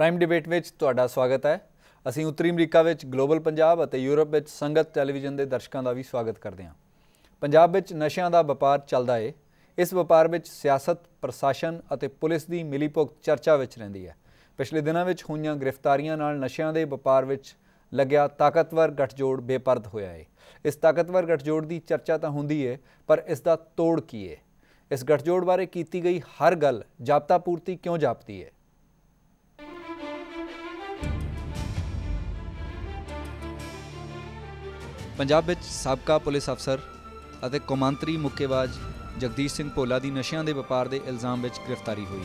prime debate ਵਿੱਚ ਤੁਹਾਡਾ ਸਵਾਗਤ ਹੈ ਅਸੀਂ ਉੱਤਰੀ ਅਮਰੀਕਾ ਵਿੱਚ ਗਲੋਬਲ ਪੰਜਾਬ ਅਤੇ ਯੂਰਪ ਵਿੱਚ ਸੰਗਤ ਟੈਲੀਵਿਜ਼ਨ ਦੇ ਦਰਸ਼ਕਾਂ ਦਾ ਵੀ ਸਵਾਗਤ ਕਰਦੇ ਹਾਂ ਪੰਜਾਬ ਵਿੱਚ ਨਸ਼ਿਆਂ ਦਾ ਵਪਾਰ ਚੱਲਦਾ ਏ ਇਸ ਵਪਾਰ ਵਿੱਚ ਸਿਆਸਤ ਪ੍ਰਸ਼ਾਸਨ ਅਤੇ ਪੁਲਿਸ ਦੀ ਮਿਲੀਭੁਗਤ ਚਰਚਾ ਵਿੱਚ ਰਹਿੰਦੀ ਹੈ ਪਿਛਲੇ ਦਿਨਾਂ ਵਿੱਚ ਹੋਈਆਂ ਗ੍ਰਿਫਤਾਰੀਆਂ ਨਾਲ ਨਸ਼ਿਆਂ ਦੇ ਵਪਾਰ ਵਿੱਚ ਲੱਗਿਆ ਤਾਕਤਵਰ ਗਠਜੋੜ ਬੇਪਰਦ ਹੋਇਆ ਏ ਇਸ ਤਾਕਤਵਰ ਗਠਜੋੜ ਦੀ ਚਰਚਾ ਤਾਂ ਹੁੰਦੀ ਏ ਪਰ ਇਸ ਦਾ ਤੋੜ ਕੀ ਏ ਇਸ ਗਠਜੋੜ ਬਾਰੇ ਕੀਤੀ ਗਈ ਹਰ ਗੱਲ ਜਾਪਤਾ ਪੂਰਤੀ ਕਿਉਂ ਜਾਪਦੀ ਏ ਪੰਜਾਬ ਵਿੱਚ ਸਾਬਕਾ ਪੁਲਿਸ ਅਫਸਰ ਅਤੇ ਕਮਾਂਤਰੀ ਮੁੱਕੇਬਾਜ਼ ਜਗਦੀਸ਼ ਸਿੰਘ ਭੋਲਾ ਦੀ ਨਸ਼ਿਆਂ ਦੇ ਵਪਾਰ ਦੇ ਇਲਜ਼ਾਮ ਵਿੱਚ ਗ੍ਰਿਫਤਾਰੀ ਹੋਈ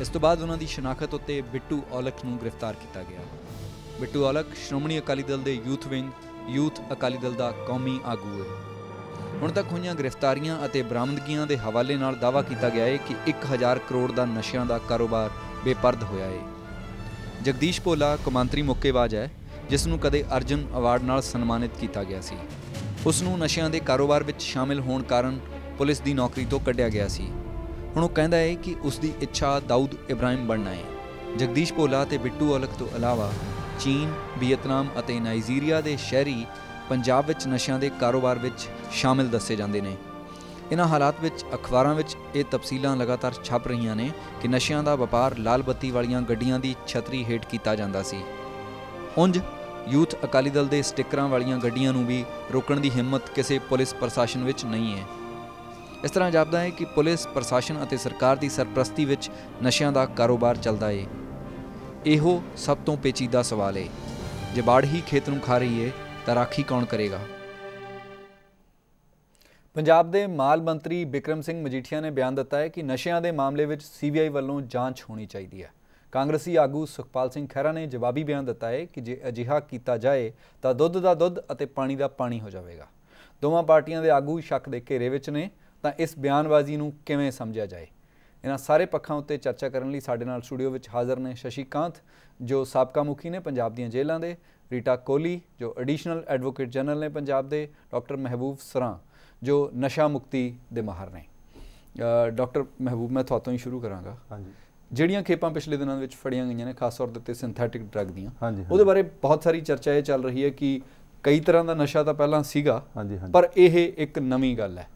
ਇਸ ਤੋਂ ਬਾਅਦ ਉਹਨਾਂ ਦੀ ਸ਼ਨਾਖਤ ਉੱਤੇ ਬਿੱਟੂ ਔਲਖ ਨੂੰ ਗ੍ਰਿਫਤਾਰ ਕੀਤਾ ਗਿਆ ਬਿੱਟੂ ਔਲਖ ਸ਼੍ਰੋਮਣੀ ਅਕਾਲੀ ਦਲ ਦੇ youth wing youth Akali Dal ਦਾ ਕੌਮੀ ਆਗੂ ਹੈ ਹੁਣ ਤੱਕ ਹੋਈਆਂ ਗ੍ਰਿਫਤਾਰੀਆਂ ਅਤੇ ਬਰਾਮਦਗੀਆਂ ਦੇ ਹਵਾਲੇ ਨਾਲ ਦਾਵਾ ਕੀਤਾ ਗਿਆ ਹੈ ਕਿ 1000 ਕਰੋੜ ਦਾ ਨਸ਼ਿਆਂ ਦਾ ਕਾਰੋਬਾਰ ਬੇਪਰਦ ਹੋਇਆ ਹੈ ਜਗਦੀਸ਼ ਭੋਲਾ ਕਮਾਂਤਰੀ ਮੁੱਕੇਬਾਜ਼ ਹੈ ਜਿਸ ਨੂੰ ਕਦੇ ਅਰਜਨ ਅਵਾਰਡ ਨਾਲ ਸਨਮਾਨਿਤ ਕੀਤਾ ਗਿਆ ਸੀ ਉਸ ਨੂੰ ਨਸ਼ਿਆਂ ਦੇ ਕਾਰੋਬਾਰ ਵਿੱਚ ਸ਼ਾਮਿਲ ਹੋਣ ਕਾਰਨ ਪੁਲਿਸ ਦੀ ਨੌਕਰੀ ਤੋਂ ਕੱਢਿਆ ਗਿਆ ਸੀ ਹੁਣ ਉਹ ਕਹਿੰਦਾ ਹੈ ਕਿ ਉਸ ਦੀ ਇੱਛਾ ਦਾਊਦ ਇਬਰਾਹਿਮ ਬਣਨਾ ਹੈ ਜਗਦੀਸ਼ ਪੋਲਾ ਤੇ ਬਿੱਟੂ ਔਲਖ ਤੋਂ ਇਲਾਵਾ ਚੀਨ ਵਿਏਟਨਾਮ ਅਤੇ ਨਾਈਜੀਰੀਆ ਦੇ ਸ਼ਹਿਰੀ ਪੰਜਾਬ ਵਿੱਚ ਨਸ਼ਿਆਂ ਦੇ ਕਾਰੋਬਾਰ ਵਿੱਚ ਸ਼ਾਮਿਲ ਦੱਸੇ ਜਾਂਦੇ ਨੇ ਇਨ੍ਹਾਂ ਹਾਲਾਤ ਵਿੱਚ ਅਖਬਾਰਾਂ ਵਿੱਚ ਇਹ ਤਫਸੀਲਾਂ ਲਗਾਤਾਰ ਛਪ ਰਹੀਆਂ ਨੇ ਕਿ ਨਸ਼ਿਆਂ ਦਾ ਵਪਾਰ ਲਾਲ ਬੱਤੀ ਵਾਲੀਆਂ ਗੱਡੀਆਂ ਦੀ ਛਤਰੀ ਹੇਠ ਕੀਤਾ ਜਾਂਦਾ ਸੀ ਉੰਜ ਯੂਥ ਅਕਾਲੀ ਦਲ ਦੇ ਸਟਿੱਕਰਾਂ ਵਾਲੀਆਂ ਗੱਡੀਆਂ ਨੂੰ ਵੀ ਰੋਕਣ ਦੀ ਹਿੰਮਤ ਕਿਸੇ ਪੁਲਿਸ ਪ੍ਰਸ਼ਾਸਨ ਵਿੱਚ ਨਹੀਂ ਹੈ ਇਸ ਤਰ੍ਹਾਂ ਜਾਪਦਾ ਹੈ ਕਿ ਪੁਲਿਸ ਪ੍ਰਸ਼ਾਸਨ ਅਤੇ ਸਰਕਾਰ ਦੀ ਸਰਪ੍ਰਸਤੀ ਵਿੱਚ ਨਸ਼ਿਆਂ ਦਾ ਕਾਰੋਬਾਰ ਚੱਲਦਾ ਏ ਇਹੋ ਸਭ ਤੋਂ ਪੇਚੀਦਾ ਸਵਾਲ ਏ ਜੇ ਬਾੜ ਹੀ ਖੇਤ ਨੂੰ ਖਾ ਰਹੀ ਏ ਤਾਂ ਰਾਖੀ ਕੌਣ ਕਰੇਗਾ ਪੰਜਾਬ ਦੇ ਮਾਲ ਮੰਤਰੀ ਵਿਕਰਮ ਸਿੰਘ ਮਜੀਠੀਆ ਨੇ ਬਿਆਨ ਦਿੱਤਾ ਹੈ ਕਿ ਨਸ਼ਿਆਂ ਦੇ ਮਾਮਲੇ ਵਿੱਚ ਸੀਬੀਆਈ ਵੱਲੋਂ ਜਾਂਚ ਹੋਣੀ ਚਾਹੀਦੀ ਹੈ ਕਾਂਗਰਸੀ ਆਗੂ ਸੁਖਪਾਲ ਸਿੰਘ ਖਹਿਰਾ ਨੇ ਜਵਾਬੀ ਬਿਆਨ ਦਿੱਤਾ ਹੈ ਕਿ ਜੇ ਅਜਿਹਾ ਕੀਤਾ ਜਾਏ ਤਾਂ ਦੁੱਧ ਦਾ ਦੁੱਧ ਅਤੇ ਪਾਣੀ ਦਾ ਪਾਣੀ ਹੋ ਜਾਵੇਗਾ ਦੋਵਾਂ ਪਾਰਟੀਆਂ ਦੇ ਆਗੂ ਸ਼ੱਕ ਦੇ ਘੇਰੇ ਵਿੱਚ ਨੇ ਤਾਂ ਇਸ ਬਿਆਨਬਾਜ਼ੀ ਨੂੰ ਕਿਵੇਂ ਸਮਝਿਆ ਜਾਏ ਇਹਨਾਂ ਸਾਰੇ ਪੱਖਾਂ ਉੱਤੇ ਚਰਚਾ ਕਰਨ ਲਈ ਸਾਡੇ ਨਾਲ ਸਟੂਡੀਓ ਵਿੱਚ ਹਾਜ਼ਰ ਨੇ ਸ਼ਸ਼ੀਕਾਂਤ ਜੋ ਸਾਬਕਾ ਮੁਖੀ ਨੇ ਪੰਜਾਬ ਦੀਆਂ ਜੇਲ੍ਹਾਂ ਦੇ ਰੀਟਾ ਕੋਲੀ ਜੋ ਐਡੀਸ਼ਨਲ ਐਡਵੋਕੇਟ ਜਨਰਲ ਨੇ ਪੰਜਾਬ ਦੇ ਡਾਕਟਰ ਮਹਿਬੂਬ ਸਰਾ ਜੋ ਨਸ਼ਾ ਮੁਕਤੀ ਦੇ ਮਾਹਰ ਨੇ ਡਾਕਟਰ ਮਹਿਬੂਬ ਮੈਂ ਤੁਹਾਤੋਂ ਹੀ ਸ਼ੁਰੂ ਕਰਾਂਗਾ ਹਾਂਜੀ ਜਿਹੜੀਆਂ ਖੇਪਾਂ ਪਿਛਲੇ ਦਿਨਾਂ ਦੇ ਵਿੱਚ ਫੜੀਆਂ ਗਈਆਂ ਨੇ ਖਾਸ ਤੌਰ ਤੇ ਸਿੰਥੈਟਿਕ ਡਰੱਗ ਦੀਆਂ ਉਹਦੇ ਬਾਰੇ ਬਹੁਤ ਸਾਰੀ ਚਰਚਾ ਇਹ ਚੱਲ ਰਹੀ ਹੈ ਕਿ ਕਈ ਤਰ੍ਹਾਂ ਦਾ ਨਸ਼ਾ ਤਾਂ ਪਹਿਲਾਂ ਸੀਗਾ ਪਰ ਇਹ ਇੱਕ ਨਵੀਂ ਗੱਲ ਹੈ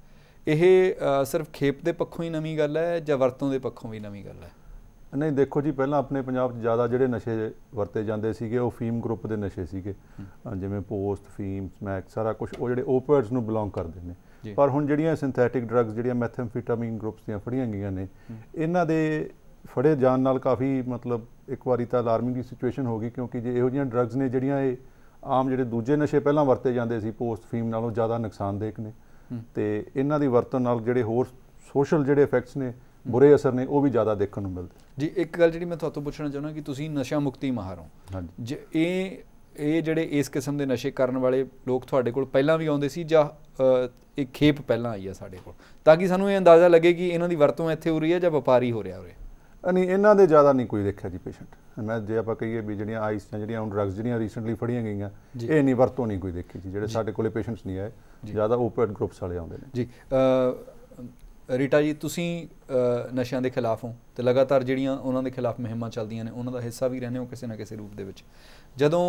ਇਹ ਸਿਰਫ ਖੇਪ ਦੇ ਪੱਖੋਂ ਹੀ ਨਵੀਂ ਗੱਲ ਹੈ ਜਾਂ ਵਰਤੋਂ ਦੇ ਪੱਖੋਂ ਵੀ ਨਵੀਂ ਗੱਲ ਹੈ ਨਹੀਂ ਦੇਖੋ ਜੀ ਪਹਿਲਾਂ ਆਪਣੇ ਪੰਜਾਬ 'ਚ ਜ਼ਿਆਦਾ ਜਿਹੜੇ ਨਸ਼ੇ ਵਰਤੇ ਜਾਂਦੇ ਸੀਗੇ ਉਹ ਫੀਮ ਗਰੁੱਪ ਦੇ ਨਸ਼ੇ ਸੀਗੇ ਜਿਵੇਂ ਪੋਸਟ ਫੀਮ ਸਮੈਕ ਸਾਰਾ ਕੁਝ ਉਹ ਜਿਹੜੇ ਓਪੀਓਇਡਸ ਨੂੰ ਬਿਲੋਂਗ ਕਰਦੇ ਨੇ ਪਰ ਹੁਣ ਜਿਹੜੀਆਂ ਸਿੰਥੈਟਿਕ ਡਰੱਗਸ ਜਿਹੜੀਆਂ ਮੈਥੈਂਫੀਟਾਮਿਨ ਗਰੁੱਪਸ ਦੀਆਂ ਫੜੀਆਂ ਗਈਆਂ ਨੇ ਇਹਨਾਂ ਦੇ ਫੜੇ ਜਾਣ ਨਾਲ ਕਾਫੀ ਮਤਲਬ ਇੱਕ ਵਾਰੀ ਤਾਂ ਅਲਾਰਮਿੰਗ ਦੀ ਸਿਚੁਏਸ਼ਨ ਹੋ ਗਈ ਕਿਉਂਕਿ ਜੇ ਇਹੋ ਜਿਹੀਆਂ ਡਰੱਗਸ ਨੇ ਜਿਹੜੀਆਂ ਇਹ ਆਮ ਜਿਹੜੇ ਦੂਜੇ ਨਸ਼ੇ ਪਹਿਲਾਂ ਵਰਤੇ ਜਾਂਦੇ ਸੀ ਪੋਸਟ ਫੀਮ ਨਾਲੋਂ ਜ਼ਿਆਦਾ ਨੁਕਸਾਨਦਾਇਕ ਨੇ ਤੇ ਇਹਨਾਂ ਦੀ ਵਰਤੋਂ ਨਾਲ ਜਿਹੜੇ ਹੋਰ ਸੋਸ਼ਲ ਜਿਹੜੇ ਇਫੈਕਟਸ ਨੇ ਬੁਰੇ ਅਸਰ ਨੇ ਉਹ ਵੀ ਜ਼ਿਆਦਾ ਦੇਖਣ ਨੂੰ ਮਿਲਦੇ ਜੀ ਇੱਕ ਗੱਲ ਜਿਹੜੀ ਮੈਂ ਤੁਹਾਨੂੰ ਪੁੱਛਣਾ ਚਾਹੁੰਦਾ ਕਿ ਤੁਸੀਂ ਨਸ਼ਾ ਮੁਕਤੀ ਮਾਹਰ ਹੋ ਜੇ ਇਹ ਇਹ ਜਿਹੜੇ ਇਸ ਕਿਸਮ ਦੇ ਨਸ਼ੇ ਕਰਨ ਵਾਲੇ ਲੋਕ ਤੁਹਾਡੇ ਕੋਲ ਪਹਿਲਾਂ ਵੀ ਆਉਂਦੇ ਸੀ ਜਾਂ ਇੱਕ ਖੇਪ ਪਹਿਲਾਂ ਆਈ ਆ ਸਾਡੇ ਕੋਲ ਤਾਂ ਕਿ ਸਾਨੂੰ ਇਹ ਅੰਦਾਜ਼ਾ ਲੱਗੇ ਕਿ ਇਹਨਾਂ ਦੀ ਵਰਤੋਂ ਇੱਥੇ ਹੋ ਰਹੀ ਹੈ ਜਾਂ ਵਪਾਰੀ ਹੋ ਰਿਹਾ ਹੋਵੇ ਨਹੀਂ ਇਹਨਾਂ ਦੇ ਜ਼ਿਆਦਾ ਨਹੀਂ ਕੋਈ ਦੇਖਿਆ ਜੀ ਪੇਸ਼ੈਂਟ ਮੈਂ ਜੇ ਆਪਾਂ ਕਹੀਏ ਵੀ ਜਿਹੜੀਆਂ ਆਈਸ ਜਿਹੜੀਆਂ ਹੁਣ ਡਰੱਗਸ ਜਿਹੜੀਆਂ ਰੀਸੈਂਟਲੀ ਫੜੀਆਂ ਗਈਆਂ ਇਹ ਨਹੀਂ ਵਰਤੋਂ ਨਹੀਂ ਕੋਈ ਦੇਖੀ ਜੀ ਜਿਹੜੇ ਸਾਡੇ ਕੋਲੇ ਪੇਸ਼ੈਂਟਸ ਨਹੀਂ ਆਏ ਜ਼ਿਆਦਾ ਓਪੀਅਟ ਗਰੁੱਪਸ ਵਾਲੇ ਆਉਂਦੇ ਨੇ ਜੀ ਰੀਟਾ ਜੀ ਤੁਸੀਂ ਨਸ਼ਿਆਂ ਦੇ ਖਿਲਾਫ ਹੋ ਤੇ ਲਗਾਤਾਰ ਜਿਹੜੀਆਂ ਉਹਨਾਂ ਦੇ ਖਿਲਾਫ ਮਹਿਮਾਂ ਚੱਲਦੀਆਂ ਨੇ ਉਹਨਾਂ ਦਾ ਹਿੱਸਾ ਵੀ ਰਹਿੰਦੇ ਹੋ ਕਿਸੇ ਨਾ ਕਿਸੇ ਰੂਪ ਦੇ ਵਿੱਚ ਜਦੋਂ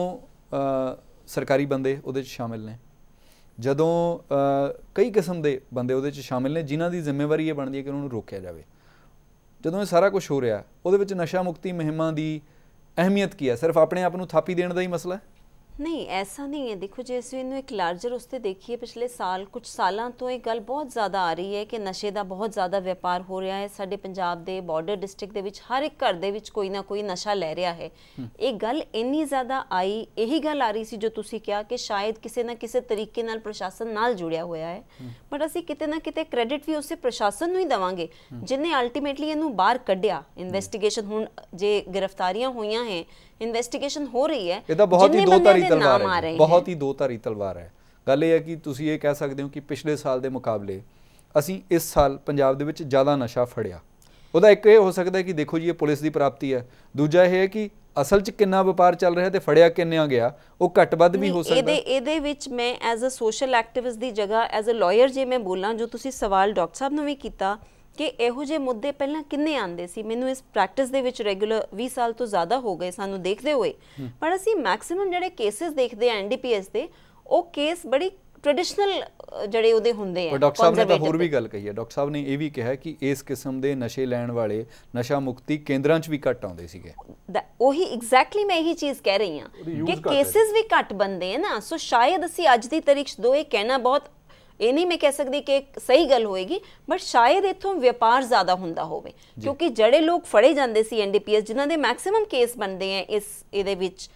ਸਰਕਾਰੀ ਬੰਦੇ ਉਹਦੇ ਵਿੱਚ ਸ਼ਾਮਿਲ ਨੇ ਜਦੋਂ ਕਈ ਕਿਸਮ ਦੇ ਬੰਦੇ ਉਹਦੇ ਵਿੱਚ ਸ਼ਾਮਿਲ ਨੇ ਜਿਨ੍ਹਾਂ ਦੀ ਜ਼ਿੰਮੇਵਾਰੀ ਇਹ ਬਣਦੀ ਹੈ ਕਿ ਉਹਨਾਂ ਨੂੰ ਰੋਕਿਆ ਜਾਵੇ ਜਦੋਂ ਇਹ ਸਾਰਾ ਕੁਝ ਹੋ ਰਿਹਾ ਉਹਦੇ ਵਿੱਚ ਨਸ਼ਾ ਮੁਕਤੀ ਮਹਿਮਾ ਦੀ ਅਹਿਮੀਅਤ ਕੀ ਹੈ ਸਿਰਫ ਆਪਣੇ ਆਪ ਨੂੰ ਥਾਪੀ ਦੇਣ ਦਾ ਹੀ ਮਸਲਾ ਹੈ ਨਹੀਂ ਐਸਾ ਨਹੀਂ ਹੈ ਦੇਖੋ ਜੇ ਅਸੀਂ ਇਹਨੂੰ ਇੱਕ ਲਾਰਜਰ ਉਸਤੇ ਦੇਖੀਏ ਪਿਛਲੇ ਸਾਲ ਕੁਝ ਸਾਲਾਂ ਤੋਂ ਇਹ ਗੱਲ ਬਹੁਤ ਜ਼ਿਆਦਾ ਆ ਰਹੀ ਹੈ ਕਿ ਨਸ਼ੇ ਦਾ ਬਹੁਤ ਜ਼ਿਆਦਾ ਵਪਾਰ ਹੋ ਰਿਹਾ ਹੈ ਸਾਡੇ ਪੰਜਾਬ ਦੇ ਬਾਰਡਰ ਡਿਸਟ੍ਰਿਕਟ ਦੇ ਵਿੱਚ ਹਰ ਇੱਕ ਘਰ ਦੇ ਵਿੱਚ ਕੋਈ ਨਾ ਕੋਈ ਨਸ਼ਾ ਲੈ ਰਿਹਾ ਹੈ ਇਹ ਗੱਲ ਇੰਨੀ ਜ਼ਿਆਦਾ ਆਈ ਇਹੀ ਗੱਲ ਆ ਰਹੀ ਸੀ ਜੋ ਤੁਸੀਂ ਕਿਹਾ ਕਿ ਸ਼ਾਇਦ ਕਿਸੇ ਨਾ ਕਿਸੇ ਤਰੀਕੇ ਨਾਲ ਪ੍ਰਸ਼ਾਸਨ ਨਾਲ ਜੁੜਿਆ ਹੋਇਆ ਹੈ ਬਟ ਅਸੀਂ ਕਿਤੇ ਨਾ ਕਿਤੇ ਕ੍ਰੈਡਿਟ ਵੀ ਉਸੇ ਪ੍ਰਸ਼ਾਸਨ ਨੂੰ ਹੀ ਦਵਾਂਗੇ ਜਿਨੇ ਅਲਟੀਮੇਟਲੀ ਇਹਨੂੰ ਬਾਹਰ ਕੱਢਿਆ ਇਨਵੈਸਟੀਗੇਸ਼ਨ ਹੁਣ ਜੇ ਗ੍ਰਿਫਤਾਰੀਆਂ ਹੋਈਆਂ ਹੈ ਇਨਵੈਸਟੀਗੇਸ਼ਨ ਹੋ ਰਹੀ ਹੈ ਇਹਦਾ ਬਹੁਤ ਹੀ ਦੋ ਤਾਰੀ ਤਲਵਾਰ ਹੈ ਬਹੁਤ ਹੀ ਦੋ ਤਾਰੀ ਤਲਵਾਰ ਹੈ ਗੱਲ ਇਹ ਹੈ ਕਿ ਤੁਸੀਂ ਇਹ ਕਹਿ ਸਕਦੇ ਹੋ ਕਿ ਪਿਛਲੇ ਸਾਲ ਦੇ ਮੁਕਾਬਲੇ ਅਸੀਂ ਇਸ ਸਾਲ ਪੰਜਾਬ ਦੇ ਵਿੱਚ ਜ਼ਿਆਦਾ ਨਸ਼ਾ ਫੜਿਆ ਉਹਦਾ ਇੱਕ ਇਹ ਹੋ ਸਕਦਾ ਹੈ ਕਿ ਦੇਖੋ ਜੀ ਇਹ ਪੁਲਿਸ ਦੀ ਪ੍ਰਾਪਤੀ ਹੈ ਦੂਜਾ ਇਹ ਹੈ ਕਿ ਅਸਲ 'ਚ ਕਿੰਨਾ ਵਪਾਰ ਚੱਲ ਰਿਹਾ ਤੇ ਫੜਿਆ ਕਿੰਨਿਆਂ ਗਿਆ ਉਹ ਘੱਟ ਵੱਧ ਵੀ ਹੋ ਸਕਦਾ ਇਹਦੇ ਇਹਦੇ ਵਿੱਚ ਮੈਂ ਐਜ਼ ਅ ਸੋਸ਼ਲ ਐਕਟਿਵਿਸਟ ਦੀ ਜਗ੍ਹਾ ਐਜ਼ ਅ ਲਾਇਰ ਜੇ ਮੈਂ ਬੋਲਾਂ ਜੋ ਤੁਸੀਂ ਸਵਾਲ ਡਾਕਟਰ ਸਾਹਿਬ ਨੂੰ ਵੀ ਕੀਤਾ ਕਿ ਇਹੋ ਜਿਹੇ ਮੁੱਦੇ ਪਹਿਲਾਂ ਕਿੰਨੇ ਆਂਦੇ ਸੀ ਮੈਨੂੰ ਇਸ ਪ੍ਰੈਕਟਿਸ ਦੇ ਵਿੱਚ ਰੈਗੂਲਰ 20 ਸਾਲ ਤੋਂ ਜ਼ਿਆਦਾ ਹੋ ਗਏ ਸਾਨੂੰ ਦੇਖਦੇ ਹੋਏ ਪਰ ਅਸੀਂ ਮੈਕਸਿਮਮ ਜਿਹੜੇ ਕੇਸਸ ਦੇਖਦੇ ਆ ਐਨਡੀਪੀਐਸ ਦੇ ਉਹ ਕੇਸ ਬੜੀ ਟ੍ਰੈਡੀਸ਼ਨਲ ਜਿਹੜੇ ਉਹਦੇ ਹੁੰਦੇ ਆ ਡਾਕਟਰ ਸਾਹਿਬ ਨੇ ਤਾਂ ਹੋਰ ਵੀ ਗੱਲ ਕਹੀ ਹੈ ਡਾਕਟਰ ਸਾਹਿਬ ਨੇ ਇਹ ਵੀ ਕਿਹਾ ਕਿ ਇਸ ਕਿਸਮ ਦੇ ਨਸ਼ੇ ਲੈਣ ਵਾਲੇ ਨਸ਼ਾ ਮੁਕਤੀ ਕੇਂਦਰਾਂ 'ਚ ਵੀ ਘਟ ਆਉਂਦੇ ਸੀਗੇ ਉਹੀ ਐਗਜ਼ੈਕਟਲੀ ਮੈਂ ਇਹੀ ਚੀਜ਼ ਕਹਿ ਰਹੀ ਹਾਂ ਕਿ ਕੇਸਿਸ ਵੀ ਘਟ ਬੰਦੇ ਆ ਨਾ ਸੋ ਸ਼ਾਇਦ ਅਸੀਂ ਅੱਜ ਦੀ ਤਰੀਕ 'ਚ ਦੋ ਇਹ ਕਹਿਣਾ ਬਹੁਤ ਇਹ ਨਹੀਂ ਮੈਂ ਕਹਿ ਸਕਦੀ ਕਿ ਸਹੀ ਗੱਲ ਹੋਏਗੀ ਬਟ ਸ਼ਾਇਦ ਇਥੋਂ ਵਪਾਰ ਜ਼ਿਆਦਾ ਹੁੰਦਾ ਹੋਵੇ ਕਿਉਂਕਿ ਜਿਹੜੇ ਲੋਕ ਫੜੇ ਜਾਂਦੇ ਸੀ ਐਨਡੀਪੀਐਸ ਜਿਨ੍ਹਾਂ ਦੇ ਮੈਕਸਿਮਮ ਕੇਸ ਬਣਦੇ ਆ ਇਸ ਇਹਦੇ ਵਿੱਚ